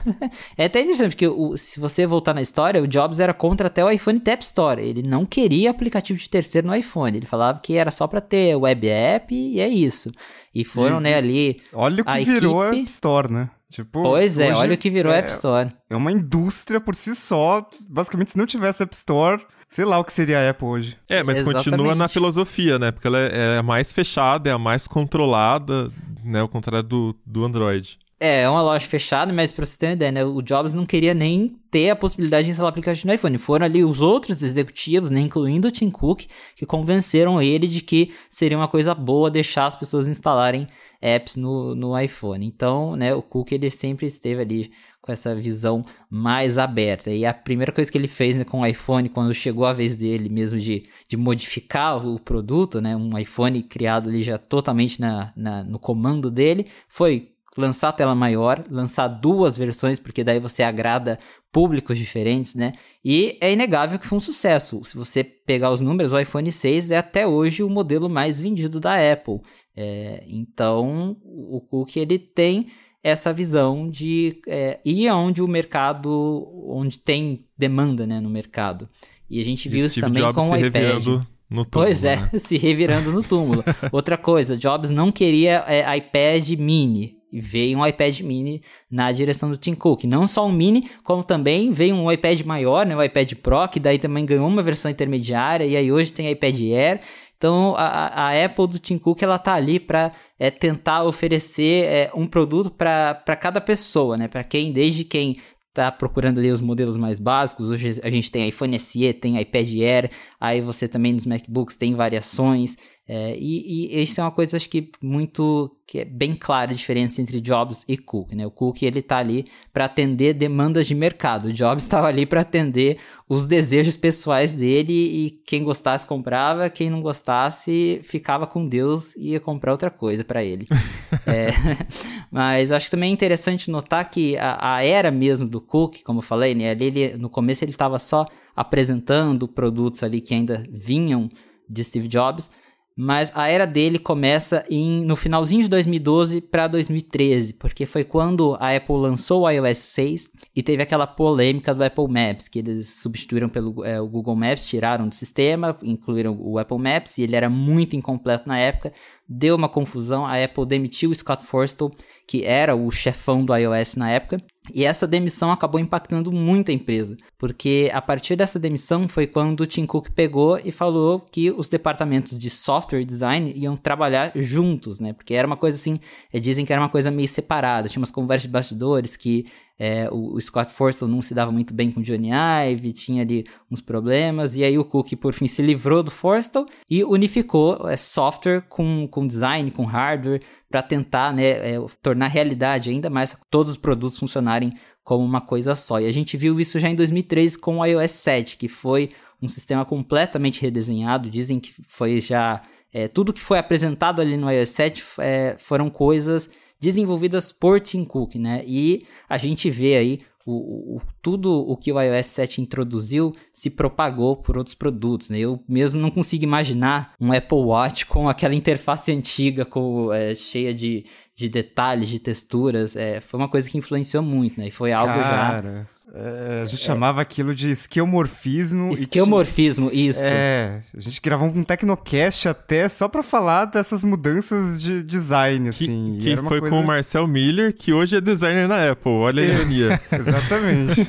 Speaker 4: É até interessante, porque o, se você voltar na história, o Jobs era contra até o iPhone Tap Store. Ele não queria aplicativo de terceiro no iPhone. Ele falava que era só para ter web app e é isso. E foram, e, né, ali. Olha o que virou equipe... a App Store, né? Tipo, pois é, olha o que virou é, App
Speaker 3: Store. É uma indústria por si só. Basicamente, se não tivesse App Store, sei lá o que seria a Apple hoje.
Speaker 1: É, mas Exatamente. continua na filosofia, né? Porque ela é, é a mais fechada, é a mais controlada, né? Ao contrário do, do Android.
Speaker 4: É, é uma loja fechada, mas pra você ter uma ideia, né? O Jobs não queria nem ter a possibilidade de instalar aplicativo no iPhone. Foram ali os outros executivos, né, incluindo o Tim Cook, que convenceram ele de que seria uma coisa boa deixar as pessoas instalarem apps no, no iPhone. Então, né, o Cook ele sempre esteve ali com essa visão mais aberta. E a primeira coisa que ele fez né, com o iPhone, quando chegou a vez dele mesmo de, de modificar o produto, né, um iPhone criado ali já totalmente na, na no comando dele, foi lançar a tela maior, lançar duas versões, porque daí você agrada públicos diferentes, né? E é inegável que foi um sucesso. Se você pegar os números, o iPhone 6 é até hoje o modelo mais vendido da Apple. É, então, o Cook ele tem essa visão de é, ir aonde o mercado, onde tem demanda né, no mercado. E a gente viu isso tipo também Jobs com o iPad. Revirando
Speaker 1: no túmulo, pois é, né?
Speaker 4: se revirando no túmulo. Outra coisa, Jobs não queria é, iPad mini. E veio um iPad mini na direção do Tim Cook. Não só um mini, como também veio um iPad maior, né, o iPad Pro, que daí também ganhou uma versão intermediária, e aí hoje tem iPad Air. Então a, a Apple do Tim Cook ela tá ali para é, tentar oferecer é, um produto para cada pessoa, né? Para quem, desde quem tá procurando ali os modelos mais básicos. Hoje a gente tem iPhone SE, tem iPad Air, aí você também nos MacBooks tem variações. É, e, e isso é uma coisa, acho que, muito que é bem clara a diferença entre Jobs e Cook. Né? O Cook ele está ali para atender demandas de mercado. O Jobs estava ali para atender os desejos pessoais dele e quem gostasse comprava, quem não gostasse ficava com Deus e ia comprar outra coisa para ele. é, mas acho que também é interessante notar que a, a, era mesmo do Cook, como eu falei, né? Ali ele, no começo ele estava só apresentando produtos ali que ainda vinham de Steve Jobs mas a era dele começa em, no finalzinho de 2012 para 2013, porque foi quando a Apple lançou o iOS 6 e teve aquela polêmica do Apple Maps, que eles substituíram pelo é, o Google Maps, tiraram do sistema, incluíram o Apple Maps e ele era muito incompleto na época, deu uma confusão, a Apple demitiu o Scott Forstall, que era o chefão do iOS na época, e essa demissão acabou impactando muito a empresa, porque a partir dessa demissão foi quando o Tim Cook pegou e falou que os departamentos de software design iam trabalhar juntos, né? Porque era uma coisa assim, eh, dizem que era uma coisa meio separada, tinha umas conversas de bastidores que é, o, o, Scott Forstall não se dava muito bem com o Johnny Ive, tinha ali uns problemas, e aí o Cook por fim se livrou do Forstall e unificou é, software com, com design, com hardware, para tentar né, é, tornar realidade ainda mais todos os produtos funcionarem como uma coisa só. E a gente viu isso já em 2013 com o iOS 7, que foi um sistema completamente redesenhado, dizem que foi já é, tudo que foi apresentado ali no iOS 7 é, foram coisas desenvolvidas por Tim Cook, né? E a gente vê aí o, o, tudo o que o iOS 7 introduziu se propagou por outros produtos. Né? Eu mesmo não consigo imaginar um Apple Watch com aquela interface antiga, com, é, cheia de, de detalhes, de texturas. É, foi uma coisa que influenciou muito, né? E foi algo Cara. já é, a gente é.
Speaker 3: chamava aquilo de esquemorfismo. Esquemorfismo, isso. É, a gente gravou um Tecnocast até só para falar dessas mudanças de design, que, assim. Que foi coisa... com o
Speaker 1: Marcel Miller, que hoje é designer na Apple, olha a é, ironia. Exatamente.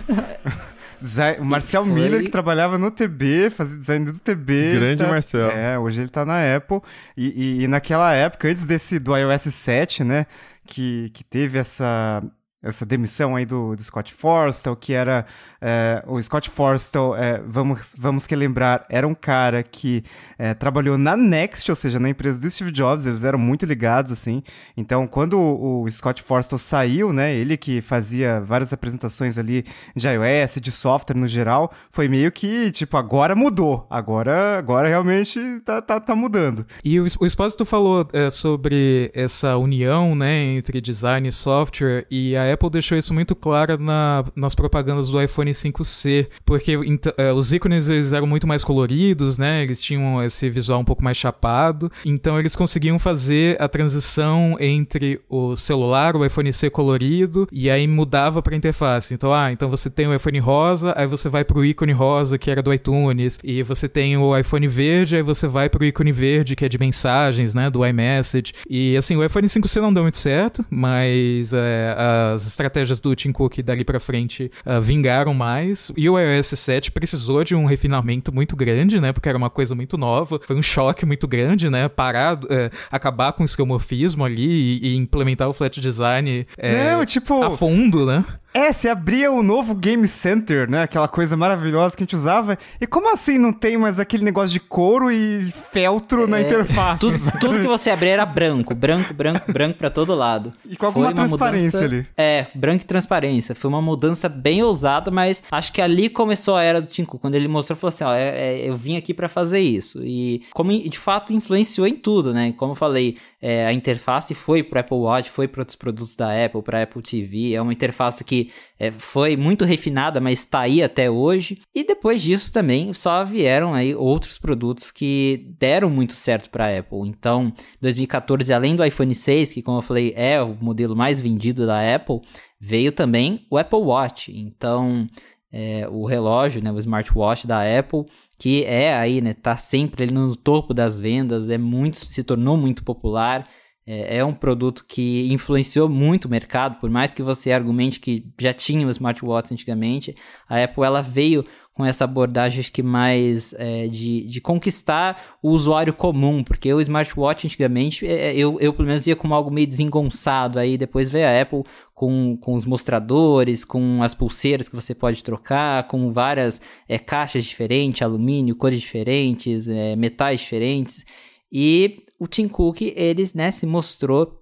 Speaker 3: o Marcel foi... Miller, que trabalhava no TB, fazia design do TB. Grande tá... Marcel. É, hoje ele tá na Apple. E, e, e, naquela época, antes desse do iOS 7, né? Que, que teve essa essa demissão aí do, do Scott Forstall, que era é, o Scott Forstall, é, vamos, vamos que lembrar, era um cara que é, trabalhou na Next, ou seja, na empresa do Steve Jobs, eles eram muito ligados, assim, então quando o, o Scott Forstall saiu, né, ele que fazia várias apresentações ali de iOS, de software no geral, foi meio que, tipo, agora mudou, agora, agora realmente tá, tá, tá mudando. E o, o Espósito falou sobre
Speaker 2: essa união, né, entre design e software e a Apple deixou isso muito claro na, nas propagandas do iPhone 5C, porque é, os ícones eles eram muito mais coloridos, né? Eles tinham esse visual um pouco mais chapado, então eles conseguiam fazer a transição entre o celular, o iPhone C colorido, e aí mudava para interface. Então, ah, então você tem o iPhone rosa, aí você vai pro ícone rosa que era do iTunes, e você tem o iPhone verde, aí você vai pro ícone verde que é de mensagens, né? Do iMessage. E assim, o iPhone 5C não deu muito certo, mas é, as as estratégias do Tim Cook dali para frente uh, vingaram mais. E o iOS 7 precisou de um refinamento muito grande, né? Porque era uma coisa muito nova, foi um choque muito grande, né? Parar, uh, acabar com o esquemorfismo ali e, e, implementar o flat design uh, Não, tipo, a
Speaker 3: fundo, né? É, se abria o novo Game Center, né? Aquela coisa maravilhosa que a gente usava. E como assim não tem mais aquele negócio de couro e
Speaker 4: feltro
Speaker 3: é, na interface?
Speaker 4: Tudo, tudo, que você abria era branco, branco, branco, branco para todo lado. E com alguma Foi transparência mudança, ali. É, branco e transparência. Foi uma mudança bem ousada, mas acho que ali começou a era do Tim Cook, quando ele mostrou, falou assim, ó, é, é, eu vim aqui para fazer isso. E como de fato influenciou em tudo, né? Como eu falei, é, a interface foi pro Apple Watch, foi para outros produtos da Apple, para Apple TV. É uma interface que que é, foi muito refinada, mas está aí até hoje. E depois disso também só vieram aí outros produtos que deram muito certo para a Apple. Então, 2014, além do iPhone 6, que como eu falei é o modelo mais vendido da Apple, veio também o Apple Watch. Então, é, o relógio, né, o smartwatch da Apple, que é aí, né, tá sempre ali no topo das vendas, é muito, se tornou muito popular. É, é um produto que influenciou muito o mercado, por mais que você argumente que já tinha o smartwatch antigamente, a Apple ela veio com essa abordagem que mais é, de, de conquistar o usuário comum, porque o smartwatch antigamente é, é, eu, eu pelo menos via como algo meio desengonçado, aí depois veio a Apple com, com os mostradores, com as pulseiras que você pode trocar, com várias é, caixas diferentes, alumínio, cores diferentes, é, metais diferentes, e o Tim Cook, eles, né, se mostrou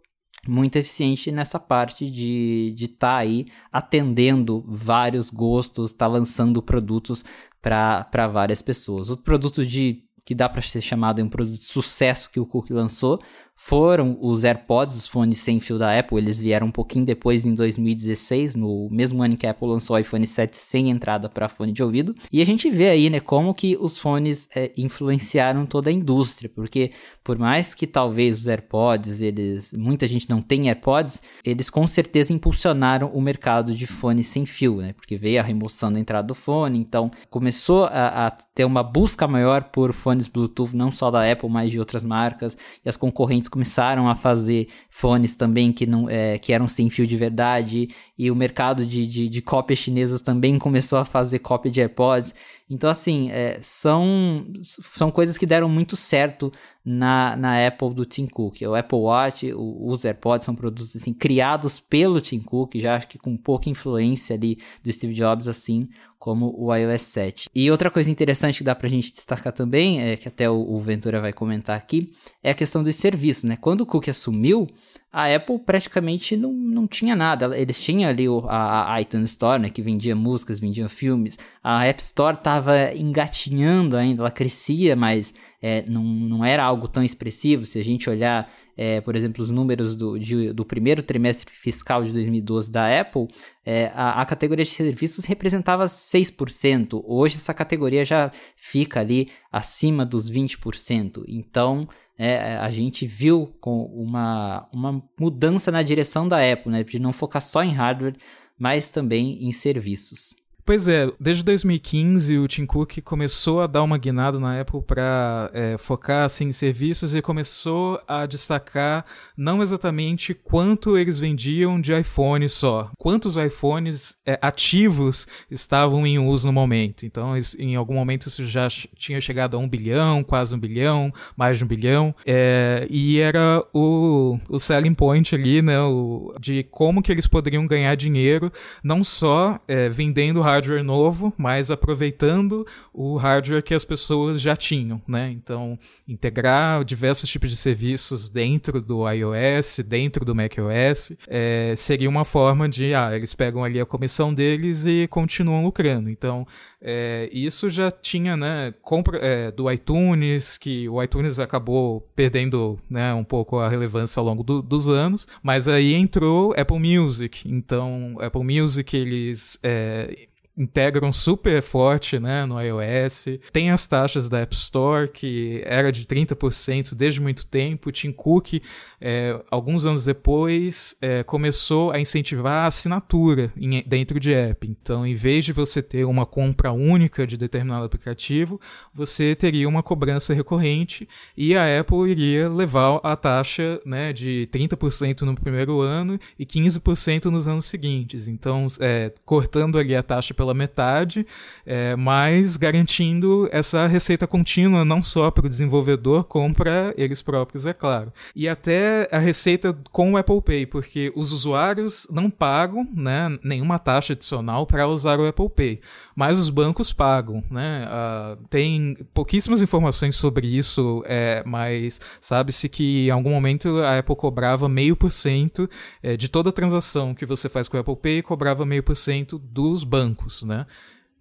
Speaker 4: muito eficiente nessa parte de estar de tá aí atendendo vários gostos, tá lançando produtos para várias pessoas. O produto de que dá para ser chamado de um produto de sucesso que o Cook lançou foram os AirPods, os fones sem fio da Apple, eles vieram um pouquinho depois, em 2016, no mesmo ano que a Apple lançou o iPhone 7 sem entrada para fone de ouvido. E a gente vê aí, né, como que os fones é, influenciaram toda a indústria, porque por mais que talvez os AirPods, eles, muita gente não tem AirPods, eles com certeza impulsionaram o mercado de fones sem fio, né? Porque veio a remoção da entrada do fone, então começou a, a ter uma busca maior por fones Bluetooth, não só da Apple, mas de outras marcas, e as concorrentes fabricantes começaram a fazer fones também que, não, é, que eram sem fio de verdade, e o mercado de, de, de cópias chinesas também começou a fazer cópia de AirPods. Então, assim, é, são, são coisas que deram muito certo na, na Apple do Tim Cook. O Apple Watch, o, os AirPods são produtos assim, criados pelo Tim Cook, já acho que com pouca influência ali do Steve Jobs, assim como o iOS 7. E outra coisa interessante que dá pra gente destacar também, é, que até o, o Ventura vai comentar aqui, é a questão dos serviços, né? Quando o Cook assumiu, a Apple praticamente não, não tinha nada. Eles tinham ali o, a, a, iTunes Store, né, que vendia músicas, vendia filmes. A App Store estava engatinhando ainda, ela crescia, mas é, não, não era algo tão expressivo. Se a gente olhar, é, por exemplo, os números do, de, do primeiro trimestre fiscal de 2012 da Apple, é, a, a, categoria de serviços representava 6%. Hoje essa categoria já fica ali acima dos 20%. Então é, é, a gente viu com uma, uma mudança na direção da Apple, né, de não focar só em hardware, mas também em serviços.
Speaker 2: Pois é, desde 2015 o Tim Cook começou a dar uma guinada na Apple para é, focar assim, em serviços e começou a destacar não exatamente quanto eles vendiam de iPhone só, quantos iPhones é, ativos estavam em uso no momento. Então, em algum momento isso já tinha chegado a um bilhão, quase um bilhão, mais de um bilhão, é, e era o, o selling point ali, né, o, de como que eles poderiam ganhar dinheiro, não só é, vendendo hardware hardware novo, mas aproveitando o hardware que as pessoas já tinham, né? Então, integrar diversos tipos de serviços dentro do iOS, dentro do macOS, é, seria uma forma de, ah, eles pegam ali a comissão deles e continuam lucrando. Então, é, isso já tinha, né, compra, é, do iTunes, que o iTunes acabou perdendo, né, um pouco a relevância ao longo do, dos anos, mas aí entrou Apple Music. Então, Apple Music, eles é, integram super forte né, no iOS. Tem as taxas da App Store, que era de 30% desde muito tempo. Tim Cook, é, alguns anos depois, é, começou a incentivar a assinatura em, dentro de app. Então, em vez de você ter uma compra única de determinado aplicativo, você teria uma cobrança recorrente e a Apple iria levar a taxa né, de 30% no primeiro ano e 15% nos anos seguintes. Então, é, cortando ali a taxa pela pela metade, é, mas garantindo essa receita contínua não só para o desenvolvedor, como para eles próprios, é claro. E até a receita com o Apple Pay, porque os usuários não pagam né, nenhuma taxa adicional para usar o Apple Pay, mas os bancos pagam. Né? Uh, tem pouquíssimas informações sobre isso, é, mas sabe-se que em algum momento a Apple cobrava meio por cento é, de toda transação que você faz com o Apple Pay, cobrava meio por cento dos bancos né?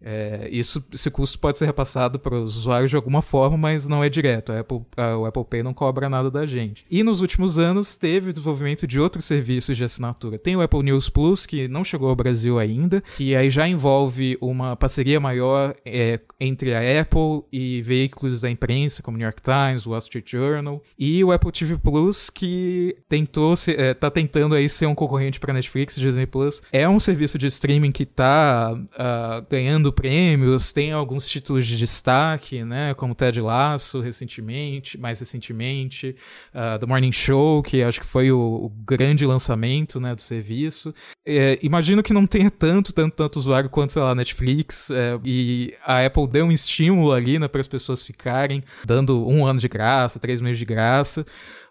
Speaker 2: É, isso, esse custo pode ser repassado para os usuários de alguma forma, mas não é direto. A Apple, a, o Apple Pay não cobra nada da gente. E nos últimos anos teve o desenvolvimento de outros serviços de assinatura. Tem o Apple News Plus, que não chegou ao Brasil ainda, que aí já envolve uma parceria maior é, entre a Apple e veículos da imprensa, como o New York Times, o Wall Street Journal, e o Apple TV Plus, que tentou está é, tá tentando aí ser um concorrente para Netflix, Disney Plus. É um serviço de streaming que está uh, ah, ganhando ganhando prêmios, tem alguns títulos de destaque, né? Como Ted Lasso, recentemente, mais recentemente, uh, The Morning Show, que acho que foi o, o grande lançamento, né, do serviço. É, imagino que não tenha tanto, tanto, tanto usuário quanto, sei lá, Netflix, é, e a Apple deu um estímulo ali, né, para as pessoas ficarem, dando um ano de graça, três meses de graça,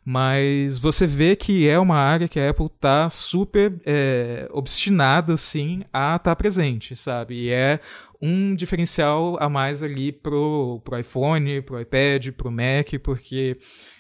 Speaker 2: mas você vê que é uma área que a Apple tá super é, obstinada, assim, a estar tá presente, sabe? E é um diferencial a mais ali pro, pro iPhone, pro iPad, pro Mac, porque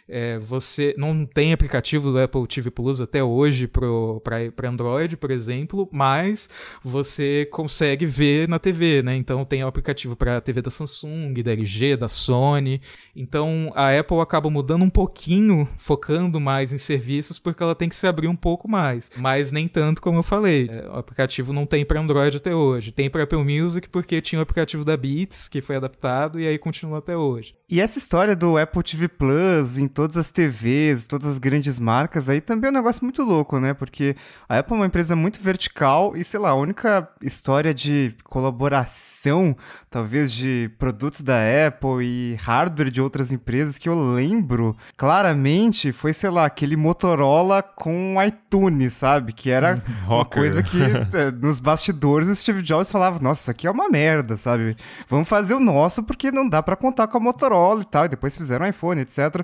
Speaker 2: é, você não tem aplicativo do Apple TV Plus até hoje para Android, por exemplo, mas você consegue ver na TV, né? Então tem o aplicativo para a TV da Samsung, da LG, da Sony. Então a Apple acaba mudando um pouquinho, focando mais em serviços, porque ela tem que se abrir um pouco mais. Mas nem tanto como eu falei. É, o aplicativo não tem para Android até hoje. Tem para Apple Music porque tinha o aplicativo da Beats que foi adaptado e aí continua até hoje.
Speaker 3: E essa história do Apple TV Plus, todas as TVs, todas as grandes marcas, aí também é um negócio muito louco, né? Porque a Apple é uma empresa muito vertical e, sei lá, a única história de colaboração, talvez, de produtos da Apple e hardware de outras empresas que eu lembro claramente foi, sei lá, aquele Motorola com iTunes, sabe? Que era uma coisa que é, nos bastidores o Steve Jobs falava: nossa, isso aqui é uma merda, sabe? Vamos fazer o nosso porque não dá para contar com a Motorola e tal. E depois fizeram iPhone, etc.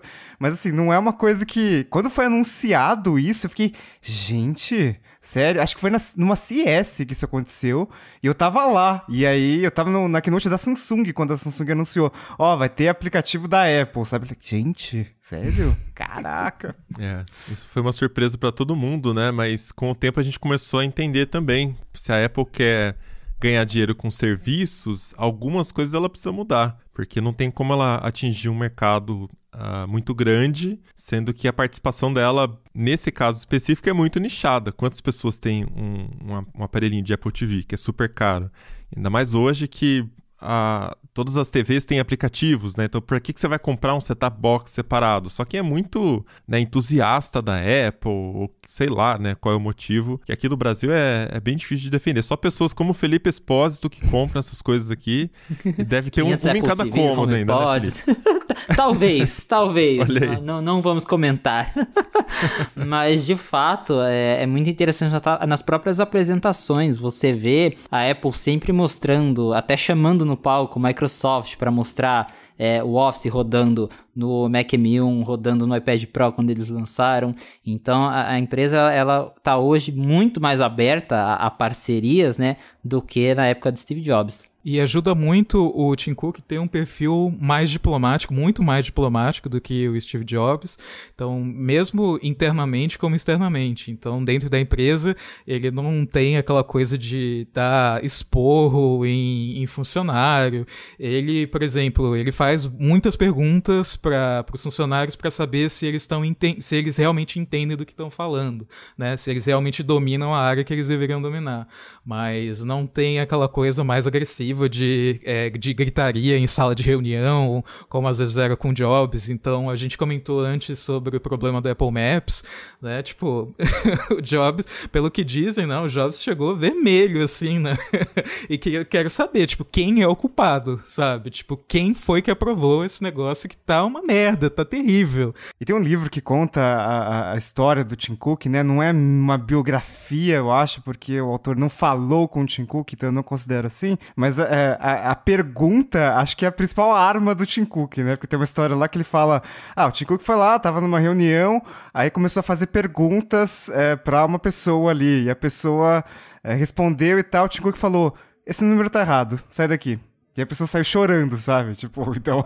Speaker 3: Mas assim, não é uma coisa que. Quando foi anunciado isso, eu fiquei. Gente, sério? Acho que foi na, numa CS que isso aconteceu. E eu tava lá. E aí eu tava no, na keynote da Samsung, quando a Samsung anunciou: Ó, oh, vai ter aplicativo
Speaker 1: da Apple, sabe? Gente, sério?
Speaker 3: Caraca.
Speaker 1: É, isso foi uma surpresa para todo mundo, né? Mas com o tempo a gente começou a entender também. Se a Apple quer ganhar dinheiro com serviços, algumas coisas ela precisa mudar, porque não tem como ela atingir um mercado uh, muito grande, sendo que a participação dela, nesse caso específico, é muito nichada. Quantas pessoas têm um, um, um aparelhinho de Apple TV que é super caro? Ainda mais hoje que a, todas as TVs têm aplicativos, né? Então, por que, que você vai comprar um setup box separado? Só que é muito né, entusiasta da Apple, ou sei lá, né? Qual é o motivo. Que aqui no Brasil é, é bem difícil de defender. Só pessoas como Felipe Espósito que compram essas coisas aqui. E deve ter um, um em cada TV, cômodo ainda. Né, pode. Né, talvez, talvez. Não, não vamos comentar. Mas, de
Speaker 4: fato, é, é muito interessante nas próprias apresentações. Você vê a Apple sempre mostrando, até chamando no palco o Microsoft Microsoft para mostrar é, o Office rodando no Mac M1, rodando no iPad Pro quando eles lançaram. Então a, a empresa ela está hoje muito mais aberta a, a, parcerias, né? do que na época de Steve Jobs.
Speaker 2: E ajuda muito o Tim Cook ter um perfil mais diplomático, muito mais diplomático do que o Steve Jobs. Então, mesmo internamente como externamente. Então, dentro da empresa, ele não tem aquela coisa de dar esporro em, em funcionário. Ele, por exemplo, ele faz muitas perguntas para os funcionários para saber se eles, estão se eles realmente entendem do que estão falando, né? Se eles realmente dominam a área que eles deveriam dominar. Mas não tem aquela coisa mais agressiva de, é, de gritaria em sala de reunião, como às vezes era com Jobs. Então, a gente comentou antes sobre o problema do Apple Maps, né? Tipo, o Jobs, pelo que dizem, não, né, o Jobs chegou vermelho, assim, né? e que eu quero saber, tipo, quem é o culpado, sabe? Tipo, quem foi que aprovou esse negócio
Speaker 3: que tá uma merda, tá terrível. E tem um livro que conta a, a história do Tim Cook, né? Não é uma biografia, eu acho, porque o autor não falou com o Tim Tim Cook, então eu não considero assim. Mas é, a, a, pergunta, acho que é a principal arma do Tim Cook, né? Porque tem uma história lá que ele fala: ah, o Tim Cook foi lá, tava numa reunião, aí começou a fazer perguntas é, para uma pessoa ali, e a pessoa é, respondeu e tal. O Tim Cook falou: esse número tá errado, sai daqui. E a pessoa saiu chorando, sabe? Tipo, então.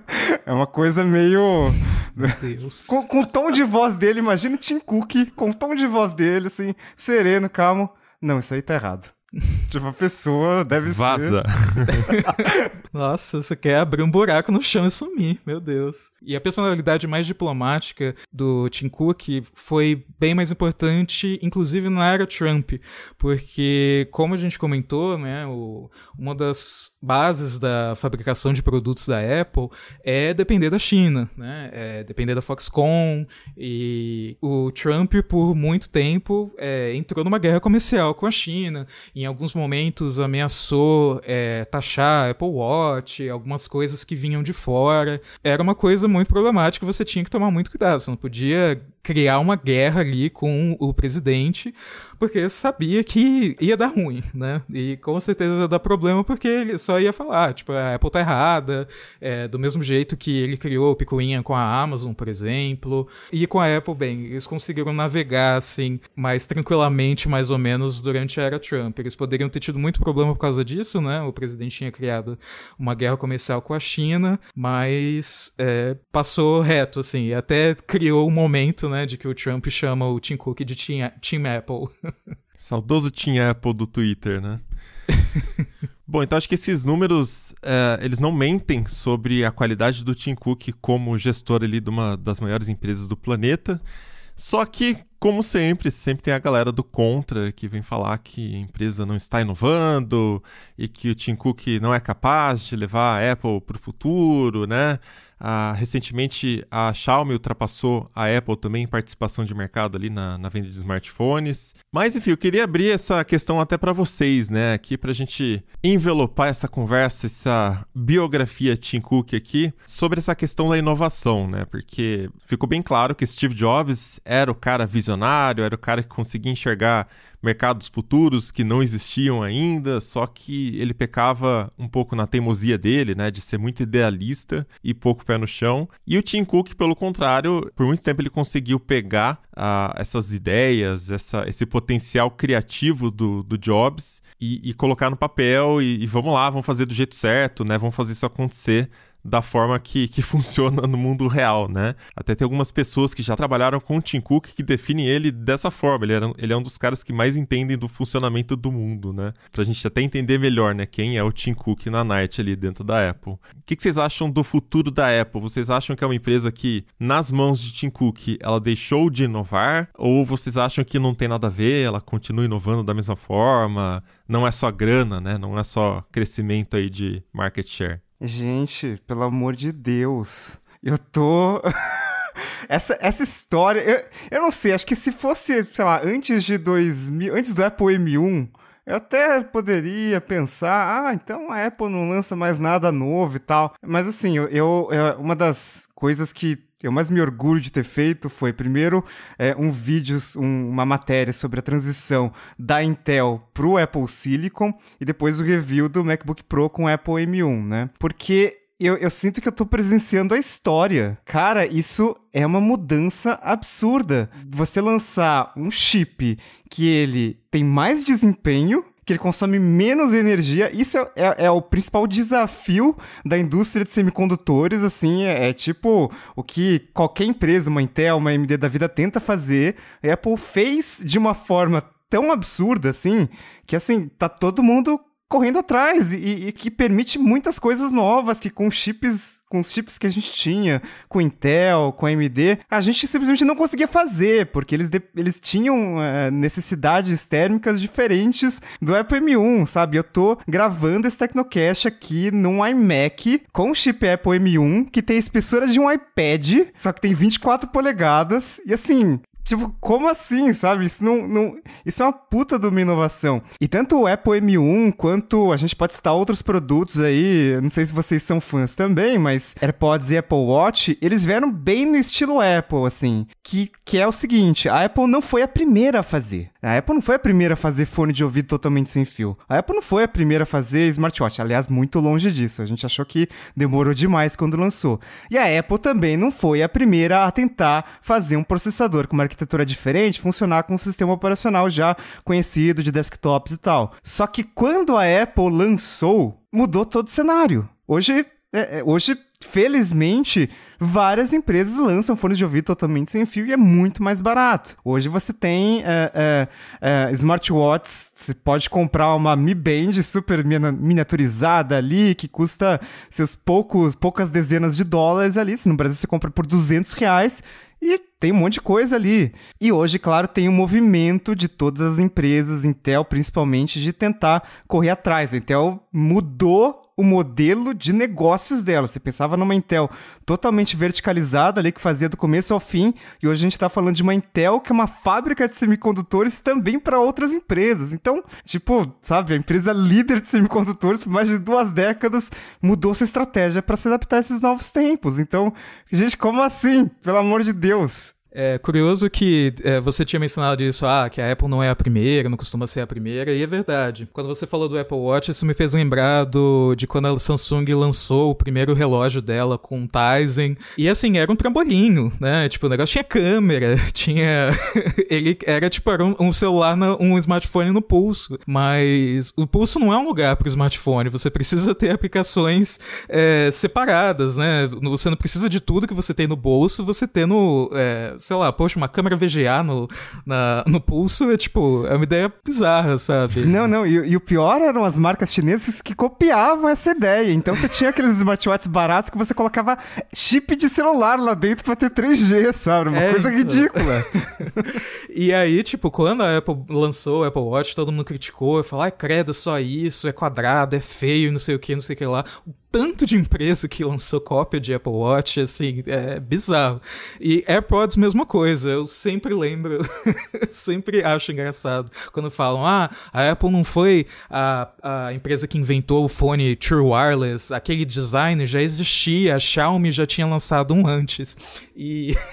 Speaker 3: é uma coisa meio. Meu Deus. com, com o tom de voz dele, imagina Tim Cook, com o tom de voz dele, assim, sereno, calmo. Não, isso aí tá errado. Tipo, a pessoa deve
Speaker 1: Vaza. ser.
Speaker 3: Nossa, você quer abrir um buraco no chão e sumir,
Speaker 2: meu Deus. E a personalidade mais diplomática do Tim Cook foi bem mais importante, inclusive na era Trump, porque, como a gente comentou, né, o, uma das bases da fabricação de produtos da Apple é depender da China, né, é depender da Foxconn, e o Trump, por muito tempo, é, entrou numa guerra comercial com a China, em alguns momentos ameaçou é, taxar Apple Watch, algumas coisas que vinham de fora. Era uma coisa muito problemática, você tinha que tomar muito cuidado, você não podia criar uma guerra ali com o presidente, porque sabia que ia dar ruim, né? E com certeza ia dar problema, porque ele só ia falar, tipo, ah, a Apple tá errada, é, do mesmo jeito que ele criou o picuinha com a Amazon, por exemplo. E com a Apple, bem, eles conseguiram navegar, assim, mais tranquilamente, mais ou menos, durante a era Trump. Eles poderiam ter tido muito problema por causa disso, né? O presidente tinha criado uma guerra comercial com a China, mas é, passou reto, assim, até criou um momento né? De que o Trump chama o Tim Cook de Team, Apple.
Speaker 1: Saudoso Team Apple do Twitter, né? Bom, então acho que esses números, é, eles não mentem sobre a qualidade do Tim Cook como gestor ali de uma das maiores empresas do planeta. Só que, como sempre, sempre tem a galera do contra que vem falar que a empresa não está inovando e que o Tim Cook não é capaz de levar a Apple para o futuro, né? Ah, recentemente, a Xiaomi ultrapassou a Apple também em participação de mercado ali na, na venda de smartphones. Mas, enfim, eu queria abrir essa questão até para vocês, né? Aqui para a gente envelopar essa conversa, essa biografia Tim Cook aqui, sobre essa questão da inovação, né? Porque ficou bem claro que Steve Jobs era o cara visionário, era o cara que conseguia enxergar mercados futuros que não existiam ainda, só que ele pecava um pouco na teimosia dele, né, de ser muito idealista e pouco pé no chão. E o Tim Cook, pelo contrário, por muito tempo ele conseguiu pegar ah, essas ideias, essa, esse potencial criativo do, do Jobs e, e colocar no papel e, e vamos lá, vamos fazer do jeito certo, né, vamos fazer isso acontecer da forma que, que funciona no mundo real, né? Até tem algumas pessoas que já trabalharam com o Tim Cook que definem ele dessa forma. Ele, era, ele é um dos caras que mais entendem do funcionamento do mundo, né? Pra gente até entender melhor, né? Quem é o Tim Cook na Night ali dentro da Apple. O que, que vocês acham do futuro da Apple? Vocês acham que é uma empresa que, nas mãos de Tim Cook, ela deixou de inovar? Ou vocês acham que não tem nada a ver, ela continua inovando da mesma forma? Não é só grana, né? Não é só crescimento aí de market share.
Speaker 3: Gente, pelo amor de Deus. Eu tô. essa, essa história. Eu, eu não sei, acho que se fosse, sei lá, antes de 2000. Antes do Apple M1, eu até poderia pensar, ah, então a Apple não lança mais nada novo e tal. Mas assim, eu, eu é uma das coisas que que eu mais me orgulho de ter feito foi, primeiro, é, um vídeo, um, uma matéria sobre a transição da Intel para o Apple Silicon e depois o review do MacBook Pro com o Apple M1, né? Porque eu, eu, sinto que eu estou presenciando a história. Cara, isso é uma mudança absurda. Você lançar um chip que ele tem mais desempenho que ele consome menos energia. Isso é, é, é, o principal desafio da indústria de semicondutores, assim, é, é, tipo o que qualquer empresa, uma Intel, uma AMD da vida tenta fazer. A Apple fez de uma forma tão absurda, assim, que assim, tá todo mundo correndo atrás e, e, que permite muitas coisas novas que com chips, com os chips que a gente tinha, com Intel, com AMD, a gente simplesmente não conseguia fazer, porque eles, de, eles tinham é, necessidades térmicas diferentes do Apple M1, sabe? Eu tô gravando esse Tecnocast aqui num iMac com chip Apple M1 que tem a espessura de um iPad, só que tem 24 polegadas e assim, Tipo, como assim, sabe? Isso não, não, Isso é uma puta de uma inovação. E tanto o Apple M1 quanto a gente pode citar outros produtos aí. Não sei se vocês são fãs também, mas AirPods e Apple Watch, eles vieram bem no estilo Apple, assim. Que, que é o seguinte: a Apple não foi a primeira a fazer. A Apple não foi a primeira a fazer fone de ouvido totalmente sem fio. A Apple não foi a primeira a fazer smartwatch. Aliás, muito longe disso. A gente achou que demorou demais quando lançou. E a Apple também não foi a primeira a tentar fazer um processador com uma arquitetura arquitetura diferente, funcionar com um sistema operacional já conhecido de desktops e tal. Só que quando a Apple lançou, mudou todo o cenário. Hoje, é, é, hoje felizmente, várias empresas lançam fones de ouvido totalmente sem fio e é muito mais barato. Hoje você tem é, é, é, smartwatches, você pode comprar uma Mi Band super miniaturizada ali, que custa seus poucos, poucas dezenas de dólares ali. Se no Brasil você compra por 200 reais e tem um monte de coisa ali. E hoje, claro, tem um movimento de todas as empresas, Intel principalmente, de tentar correr atrás. A Intel mudou o modelo de negócios dela. Você pensava numa Intel totalmente verticalizada ali, que fazia do começo ao fim, e hoje a gente está falando de uma Intel que é uma fábrica de semicondutores também para outras empresas. Então, tipo, sabe, a empresa líder de semicondutores por mais de duas décadas mudou sua estratégia para se adaptar a esses novos tempos. Então, gente, como assim? Pelo amor de Deus.
Speaker 2: É curioso que é, você tinha mencionado isso, ah, que a Apple não é a primeira, não costuma ser a primeira, e é verdade. Quando você falou do Apple Watch, isso me fez lembrar do, de quando a Samsung lançou o primeiro relógio dela com o Tizen. E assim, era um trambolinho, né? Tipo, o negócio tinha câmera, tinha. Ele era tipo era um, um celular, na, um smartphone no pulso. Mas o pulso não é um lugar para o smartphone, você precisa ter aplicações é, separadas, né? Você não precisa de tudo que você tem no bolso, você tem no. É, sei lá, poxa, uma câmera VGA no, na,
Speaker 3: no pulso é tipo, é uma ideia bizarra, sabe? Não, não, e, e, o pior eram as marcas chinesas que copiavam essa ideia. Então você tinha aqueles smartwatches baratos que você colocava chip de celular lá dentro pra ter 3G, sabe? Uma é, coisa ridícula. e
Speaker 2: aí, tipo, quando a Apple lançou o Apple Watch, todo mundo criticou, falou, ai, credo, só isso, é quadrado, é feio, não sei o que, não sei o que lá tanto de empresa que lançou cópia de Apple Watch, assim, é bizarro. E AirPods, mesma coisa, eu sempre lembro, sempre acho engraçado quando falam, ah, a Apple não foi a, a empresa que inventou o fone True Wireless, aquele design já existia, a Xiaomi já tinha lançado um antes. E.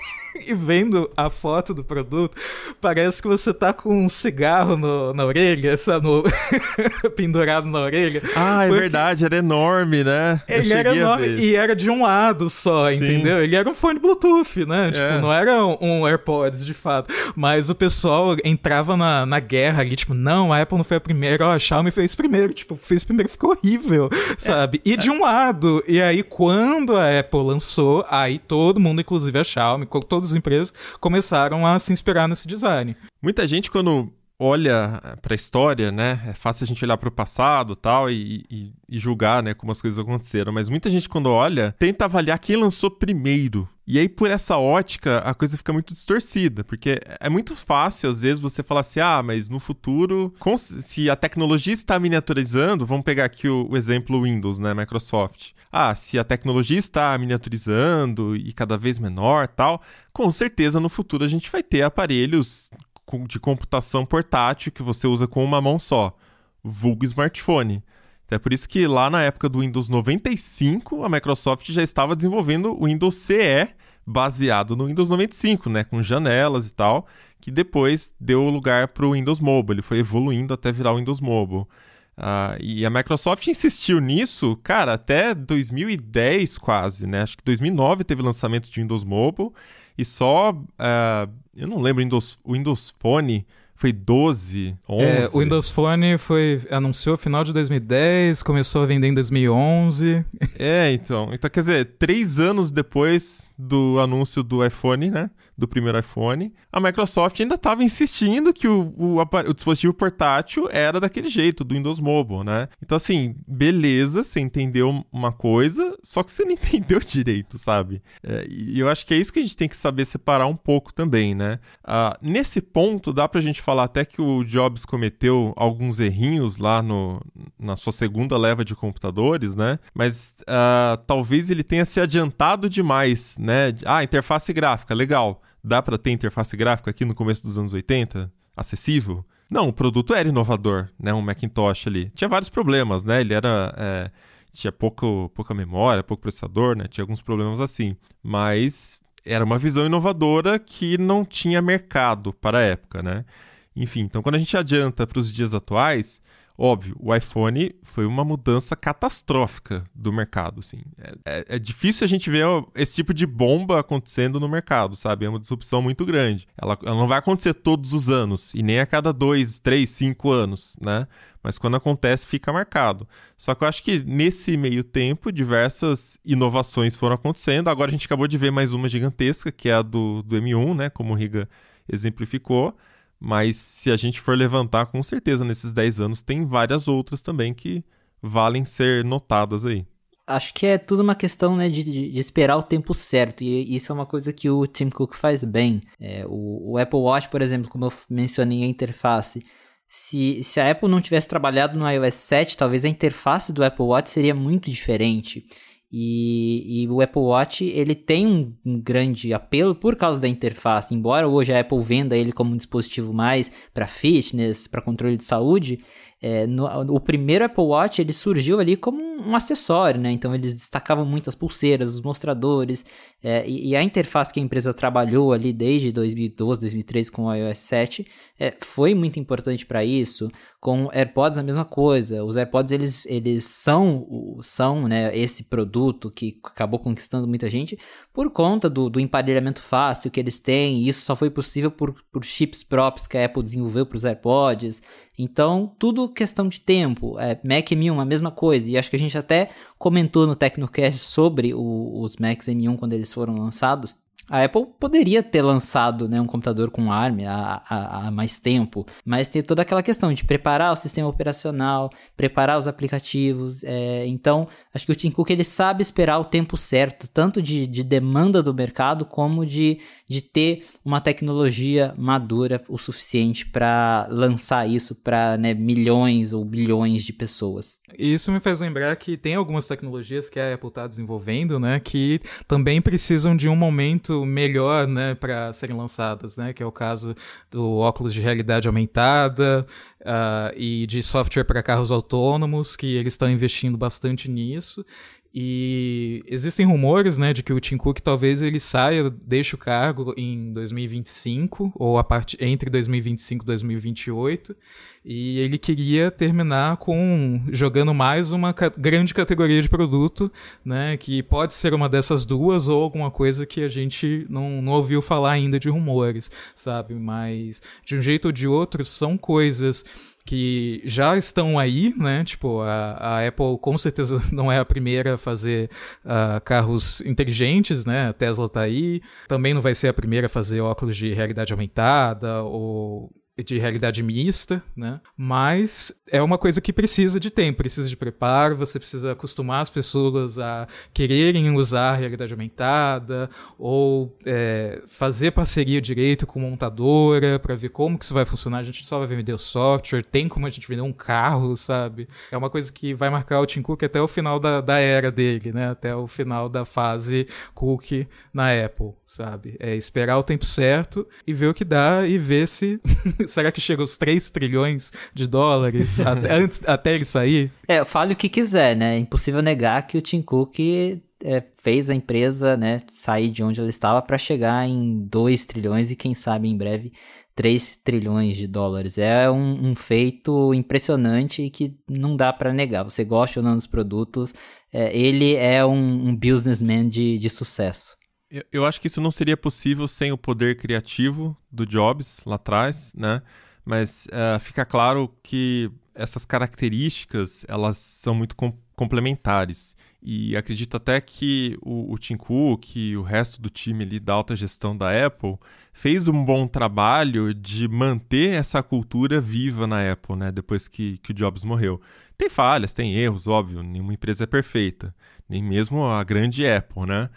Speaker 2: e vendo a foto do produto, parece que você tá com um cigarro no, na orelha, sabe? No... pendurado na orelha. Ah, é verdade, era enorme, né? ele era enorme e era de um lado só, Sim. entendeu? Ele era um fone Bluetooth, né? É. Tipo, não era um AirPods de fato. Mas o pessoal entrava na, na guerra ali, tipo, não, a Apple não foi a primeira, a Xiaomi fez primeiro. Tipo, fez primeiro ficou horrível, é. sabe? É. E de é. um lado. E aí, quando a Apple lançou, aí todo mundo, inclusive a Xiaomi, todos as empresas começaram a se inspirar nesse design.
Speaker 1: Muita gente, quando olha para a história, né? É fácil a gente olhar para o passado tal e, e, e, julgar, né, como as coisas aconteceram. Mas muita gente quando olha tenta avaliar quem lançou primeiro. E aí por essa ótica a coisa fica muito distorcida, porque é muito fácil às vezes você falar assim, ah, mas no futuro, se a tecnologia está miniaturizando, vamos pegar aqui o, o exemplo Windows, né, Microsoft. Ah, se a tecnologia está miniaturizando e cada vez menor, tal, com certeza no futuro a gente vai ter aparelhos de computação portátil que você usa com uma mão só, vulgo smartphone. É por isso que lá na época do Windows 95, a Microsoft já estava desenvolvendo o Windows CE baseado no Windows 95, né, com janelas e tal, que depois deu lugar para o Windows Mobile. Ele foi evoluindo até virar o Windows Mobile. Uh, e a Microsoft insistiu nisso, cara, até 2010 quase, né? Acho que 2009 teve lançamento de Windows Mobile e só. É, eu não lembro, Windows, o Windows Phone foi 12, 11. É, o Windows
Speaker 2: Phone foi anunciou final de 2010, começou a vender em 2011.
Speaker 1: É, então, então quer dizer, três anos depois do anúncio do iPhone, né? do primeiro iPhone, a Microsoft ainda estava insistindo que o, o, o, dispositivo portátil era daquele jeito, do Windows Mobile, né? Então, assim, beleza, você entendeu uma coisa, só que você não entendeu direito, sabe? É, e eu acho que é isso que a gente tem que saber separar um pouco também, né? Ah, nesse ponto, dá pra gente falar até que o Jobs cometeu alguns errinhos lá no, na sua segunda leva de computadores, né? Mas ah, talvez ele tenha se adiantado demais, né? Ah, interface gráfica, legal dá para ter interface gráfica aqui no começo dos anos 80? Acessível? Não, o produto era inovador, né? Um Macintosh ali. Tinha vários problemas, né? Ele era. É, tinha pouco, pouca memória, pouco processador, né? Tinha alguns problemas assim. Mas era uma visão inovadora que não tinha mercado para a época, né? Enfim, então quando a gente adianta para os dias atuais, Óbvio, o iPhone foi uma mudança catastrófica do mercado, assim. É, é, é difícil a gente ver esse tipo de bomba acontecendo no mercado, sabe? É uma disrupção muito grande. Ela, ela não vai acontecer todos os anos, e nem a cada dois, três, cinco anos, né? Mas quando acontece, fica marcado. Só que eu acho que nesse meio tempo, diversas inovações foram acontecendo. Agora a gente acabou de ver mais uma gigantesca, que é a do, do M1, né? Como o Riga exemplificou. Mas se a gente for levantar, com certeza nesses 10 anos tem várias outras também que valem ser notadas aí.
Speaker 4: Acho que é tudo uma questão né, de, de esperar o tempo certo, e isso é uma coisa que o Tim Cook faz bem. É, o, o Apple Watch, por exemplo, como eu mencionei, a interface. Se, se a Apple não tivesse trabalhado no iOS 7, talvez a interface do Apple Watch seria muito diferente. E, e, o Apple Watch ele tem um, grande apelo por causa da interface. Embora hoje a Apple venda ele como um dispositivo mais para fitness, para controle de saúde, é, no, o primeiro Apple Watch ele surgiu ali como um, um, acessório, né? Então eles destacavam muito as pulseiras, os mostradores é, e, e, a interface que a empresa trabalhou ali desde 2012, 2013 com o iOS 7 é, foi muito importante para isso. Com AirPods a mesma coisa. Os AirPods eles, eles são são né, esse produto que acabou conquistando muita gente por conta do, do emparelhamento fácil que eles têm. E isso só foi possível por, por chips próprios que a Apple desenvolveu para os AirPods. Então, tudo questão de tempo. É, Mac M1, a mesma coisa. E acho que a gente até comentou no Tecnocast sobre o, os Macs M1 quando eles foram lançados. A Apple poderia ter lançado né, um computador com ARM há, há, há, mais tempo, mas tem toda aquela questão de preparar o sistema operacional, preparar os aplicativos. É, então, acho que o Tim Cook ele sabe esperar o tempo certo, tanto de, de demanda do mercado como de, de ter uma tecnologia madura o suficiente para lançar isso para né, milhões ou bilhões de pessoas.
Speaker 2: Isso me faz lembrar que tem algumas tecnologias que a Apple está desenvolvendo, né, que também precisam de um momento melhor, né, para serem lançadas, né, que é o caso do óculos de realidade aumentada uh, e de software para carros autônomos, que eles estão investindo bastante nisso. E existem rumores, né, de que o Tim Cook talvez ele saia, deixe o cargo em 2025 ou a parte entre 2025 e 2028, e ele queria terminar com jogando mais uma ca grande categoria de produto, né, que pode ser uma dessas duas ou alguma coisa que a gente não, não ouviu falar ainda de rumores, sabe? Mas de um jeito ou de outro são coisas que já estão aí, né? Tipo, a, a Apple com certeza não é a primeira a fazer uh, carros inteligentes, né? A Tesla está aí, também não vai ser a primeira a fazer óculos de realidade aumentada ou de realidade mista, né? Mas é uma coisa que precisa de tempo, precisa de preparo, você precisa acostumar as pessoas a quererem usar a realidade aumentada ou é, fazer parceria direito com montadora para ver como que isso vai funcionar. A gente só vai vender o software, tem como a gente vender um carro, sabe? É uma coisa que vai marcar o Tim Cook até o final da, da era dele, né? Até o final da fase Cook na Apple, sabe? É esperar o tempo certo e ver o que dá e ver se será que chega aos 3 trilhões de dólares até, antes, até ele sair?
Speaker 4: É, fale o que quiser, né? É impossível negar que o Tim Cook é, fez a empresa né, sair de onde ela estava para chegar em 2 trilhões e, quem sabe, em breve 3 trilhões de dólares. É um, um feito impressionante e que não dá para negar. Você gosta ou não dos produtos, é, ele é um, um businessman de, de sucesso.
Speaker 1: Eu, eu acho que isso não seria possível sem o poder criativo do Jobs lá atrás, né? Mas uh, fica claro que essas características elas são muito com complementares. E acredito até que o, o Tim Cook e o resto do time ali da alta gestão da Apple fez um bom trabalho de manter essa cultura viva na Apple, né? Depois que, que o Jobs morreu. Tem falhas, tem erros, óbvio, nenhuma empresa é perfeita, nem mesmo a grande Apple, né?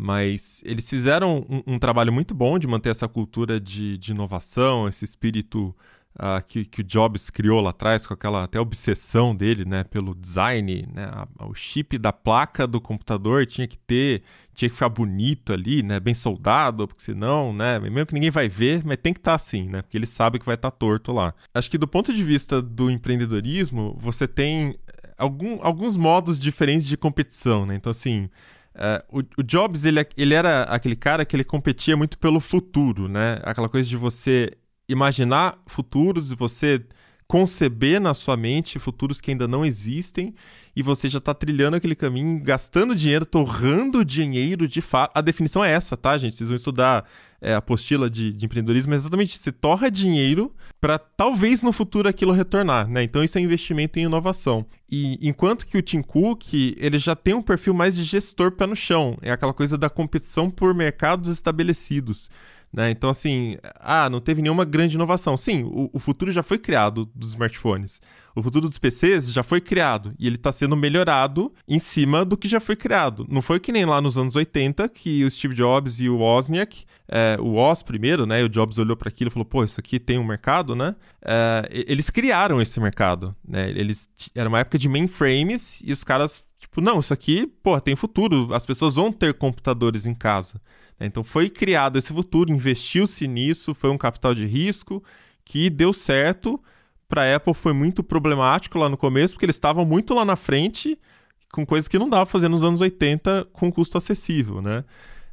Speaker 1: Mas eles fizeram um, um, trabalho muito bom de manter essa cultura de, de inovação, esse espírito uh, que, que o Jobs criou lá atrás, com aquela até obsessão dele né, pelo design. Né, a, o chip da placa do computador tinha que ter, tinha que ficar bonito ali, né, bem soldado, porque senão, né, mesmo que ninguém vai ver, mas tem que estar tá assim, né, porque ele sabe que vai estar tá torto lá. Acho que do ponto de vista do empreendedorismo, você tem algum, alguns modos diferentes de competição. Né? Então, assim Uh, o, o, Jobs, ele, é, ele era aquele cara que ele competia muito pelo futuro, né? Aquela coisa de você imaginar futuros, e você conceber na sua mente futuros que ainda não existem e você já está trilhando aquele caminho, gastando dinheiro, torrando dinheiro de fato. A definição é essa, tá, gente? Vocês vão estudar é, a apostila de, de empreendedorismo, mas exatamente se torra dinheiro para talvez no futuro aquilo retornar, né? Então isso é investimento em inovação. E enquanto que o Tim Cook, ele já tem um perfil mais de gestor pé no chão, é aquela coisa da competição por mercados estabelecidos. Né? Então, assim, ah, não teve nenhuma grande inovação. Sim, o, o, futuro já foi criado dos smartphones. O futuro dos PCs já foi criado e ele está sendo melhorado em cima do que já foi criado. Não foi que nem lá nos anos 80 que o Steve Jobs e o Wozniak, é, o Woz primeiro, né? E o Jobs olhou para aquilo e falou: pô, isso aqui tem um mercado, né? É, eles criaram esse mercado, né? Eles, era uma época de mainframes e os caras, tipo, não, isso aqui, pô, tem futuro, as pessoas vão ter computadores em casa. Né? Então foi criado esse futuro, investiu-se nisso, foi um capital de risco que deu certo. Para a Apple foi muito problemático lá no começo, porque eles estavam muito lá na frente com coisas que não dava fazer nos anos 80 com custo acessível, né?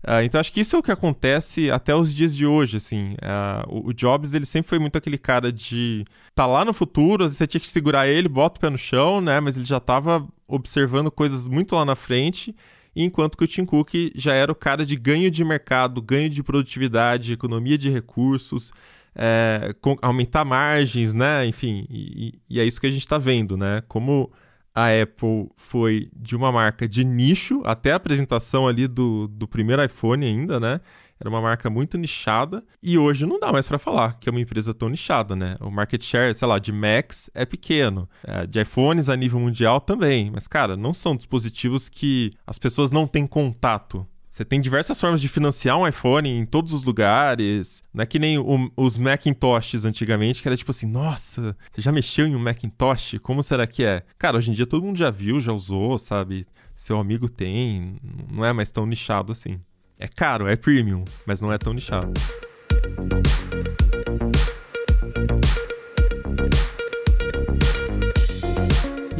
Speaker 1: Uh, então acho que isso é o que acontece até os dias de hoje, assim. Uh, o, Jobs ele sempre foi muito aquele cara de tá lá no futuro, às vezes você tinha que segurar ele, bota o pé no chão, né? Mas ele já estava observando coisas muito lá na frente enquanto que o Tim Cook já era o cara de ganho de mercado, ganho de produtividade, economia de recursos, é, com, aumentar margens, né? Enfim, e, e, é isso que a gente está vendo, né? Como a Apple foi de uma marca de nicho até a apresentação ali do, do primeiro iPhone ainda, né? Era uma marca muito nichada e hoje não dá mais para falar que é uma empresa tão nichada, né? O market share, sei lá, de Macs é pequeno, é, de iPhones a nível mundial também, mas cara, não são dispositivos que as pessoas não têm contato. Você tem diversas formas de financiar um iPhone em todos os lugares. Não é que nem o, os Macintoshes antigamente, que era tipo assim, nossa, você já mexeu em um Macintosh? Como será que é? Cara, hoje em dia todo mundo já viu, já usou, sabe? Seu amigo tem, não é mais tão nichado assim. É caro, é premium, mas não é tão nichado.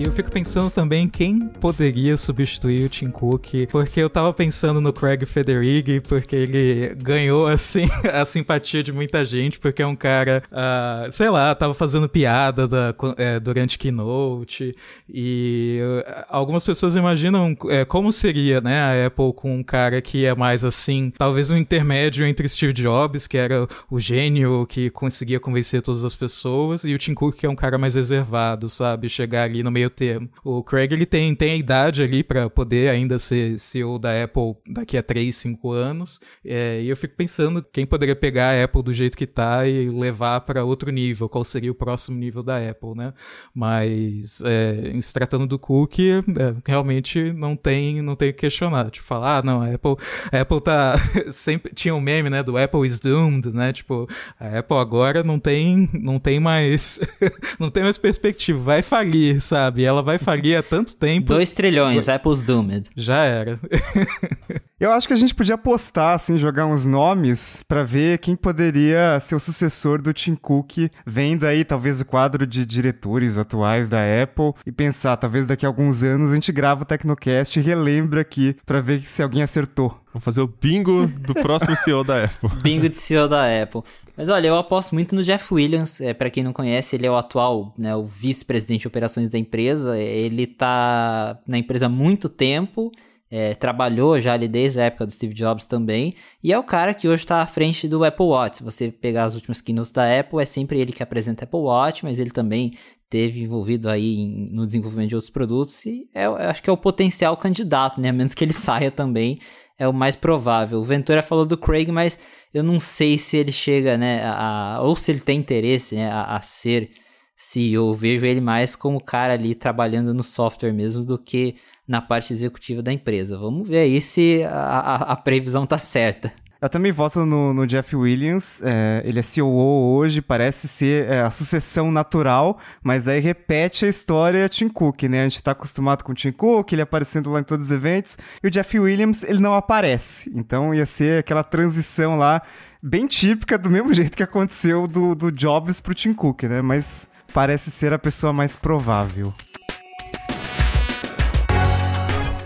Speaker 2: eu fico pensando também quem poderia substituir o Tim Cook, porque eu tava pensando no Craig Federighi, porque ele ganhou, assim, a simpatia de muita gente, porque é um cara, uh, sei lá, tava fazendo piada da, é, durante Keynote, e ah, algumas pessoas imaginam é, como seria, né, a Apple com um cara que é mais, assim, talvez um intermédio entre Steve Jobs, que era o gênio que conseguia convencer todas as pessoas, e o Tim Cook, que é um cara mais reservado, sabe? Chegar ali no meio termo. O Craig ele tem, tem a idade ali para poder ainda ser CEO da Apple daqui a 3, 5 anos. É, e eu fico pensando quem poderia pegar a Apple do jeito que tá e levar para outro nível, qual seria o próximo nível da Apple, né? Mas é, em se tratando do Cook, é, realmente não tem não tem que questionar. Tipo, falar, ah, não, a Apple, a Apple tá. sempre Tinha um meme, né? Do Apple is doomed, né? Tipo, a Apple agora não tem, não tem mais. não tem mais perspectiva, vai falir, sabe? E ela vai falir há tanto
Speaker 4: tempo. Dois trilhões, Apple's doomed. Já era.
Speaker 3: Eu acho que a gente podia apostar, assim, jogar uns nomes para ver quem poderia ser o sucessor do Tim Cook, vendo aí talvez o quadro de diretores atuais da Apple e pensar, talvez daqui a alguns anos a gente grava o Tecnocast e relembra aqui para ver se alguém acertou. Vamos fazer o bingo
Speaker 4: do próximo CEO da Apple. Bingo de CEO da Apple. Mas olha, eu aposto muito no Jeff Williams. É, para quem não conhece, ele é o atual, né, o vice-presidente de operações da empresa. Ele tá na empresa há muito tempo é, trabalhou já ali desde a época do Steve Jobs também, e é o cara que hoje está à frente do Apple Watch. Se você pegar as últimas keynotes da Apple, é sempre ele que apresenta Apple Watch, mas ele também teve envolvido aí em, no desenvolvimento de outros produtos, e é, acho que é o potencial candidato, né? A menos que ele saia também, é o mais provável. O Ventura falou do Craig, mas eu não sei se ele chega, né, a, ou se ele tem interesse né, a, a ser CEO. Eu vejo ele mais como o cara ali trabalhando no software mesmo do que na parte executiva da empresa. Vamos ver aí se a, a, a previsão tá certa.
Speaker 3: Eu também voto no, no Jeff Williams. É, ele é CEO hoje, parece ser é, a sucessão natural, mas aí repete a história Tim Cook, né? A gente está acostumado com o Tim Cook, ele aparecendo lá em todos os eventos, e o Jeff Williams, ele não aparece. Então ia ser aquela transição lá, bem típica, do mesmo jeito que aconteceu do, do Jobs pro Tim Cook, né? Mas parece ser a pessoa mais provável.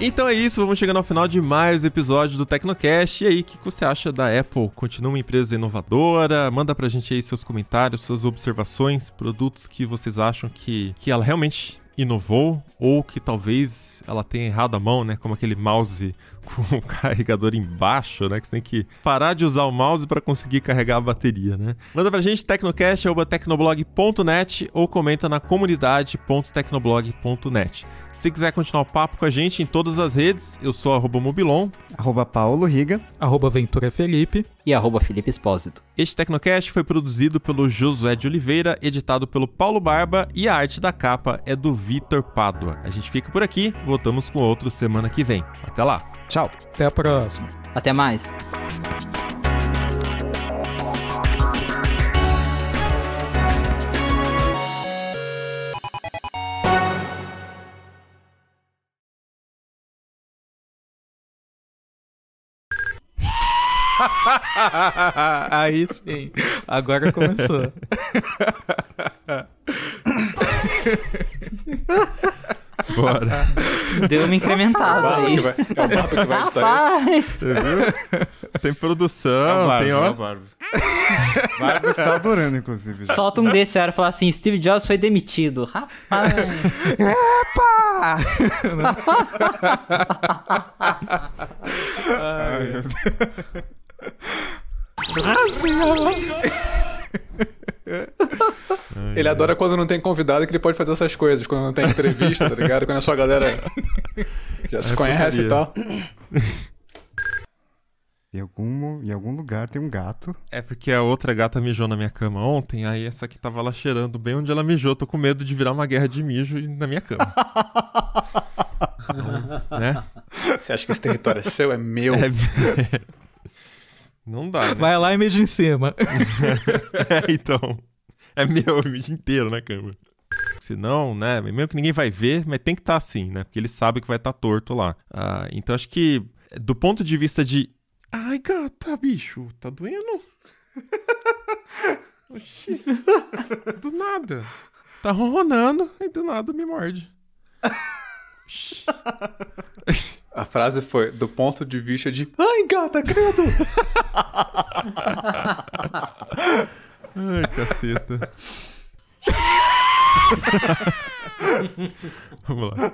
Speaker 1: Então é isso, vamos chegando ao final de mais episódio do Tecnocast. E aí, o que você acha da Apple? Continua uma empresa inovadora? Manda pra gente aí seus comentários, suas observações, produtos que vocês acham que, que ela realmente inovou ou que talvez ela tenha errado a mão, né? Como aquele mouse com o carregador embaixo, né? Que você tem que parar de usar o mouse para conseguir carregar a bateria, né? Manda pra gente tecnocast.tecnoblog.net ou comenta na comunidade.tecnoblog.net. Se quiser continuar o papo com a gente em todas as redes, eu sou arroba Mobilon, arroba Paulo Riga, arroba Ventura Felipe e arroba Felipe Espósito. Este Tecnocast foi produzido pelo Josué de Oliveira, editado pelo Paulo Barba e a arte da capa é do Vitor Padua. A gente fica por aqui, voltamos com outro semana que vem. Até lá! Tchau! Tchau. Até a próxima. Até mais.
Speaker 2: Aí sim. Agora começou.
Speaker 4: Bora.
Speaker 1: Deu uma incrementada Rapaz. aí. É o Barba que vai editar isso. Você viu? Tem produção, é Barba, tem ó. É o Barba.
Speaker 4: está adorando, inclusive. Solta um desse era falar assim, Steve Jobs foi demitido. Rapaz.
Speaker 1: Epa! Ai, meu
Speaker 3: Deus. ele adora quando não tem convidado que ele pode fazer essas coisas, quando não tem entrevista, tá ligado? Quando a sua galera já se é conhece e tal. Em algum, em algum lugar tem um gato.
Speaker 1: É porque a outra gata mijou na minha cama ontem, aí essa aqui tava lá cheirando bem onde ela mijou. Tô com medo de virar uma guerra de mijo na minha cama.
Speaker 4: então, né? Você acha que esse território é seu? É meu? É... Não dá. Né? Vai lá e imagem em cima. é, então. É
Speaker 1: meu, o imagem inteiro na câmera. Senão, né? Mesmo que ninguém vai ver, mas tem que estar tá assim, né? Porque ele sabe que vai estar tá torto lá. Ah, então acho que, do ponto de vista de. Ai, gata, bicho, tá doendo? Oxi. Do nada. Tá ronronando e do nada me morde.
Speaker 3: A frase foi do ponto de vista de
Speaker 1: Ai, gata, credo! Ai, caceta. Vamos lá.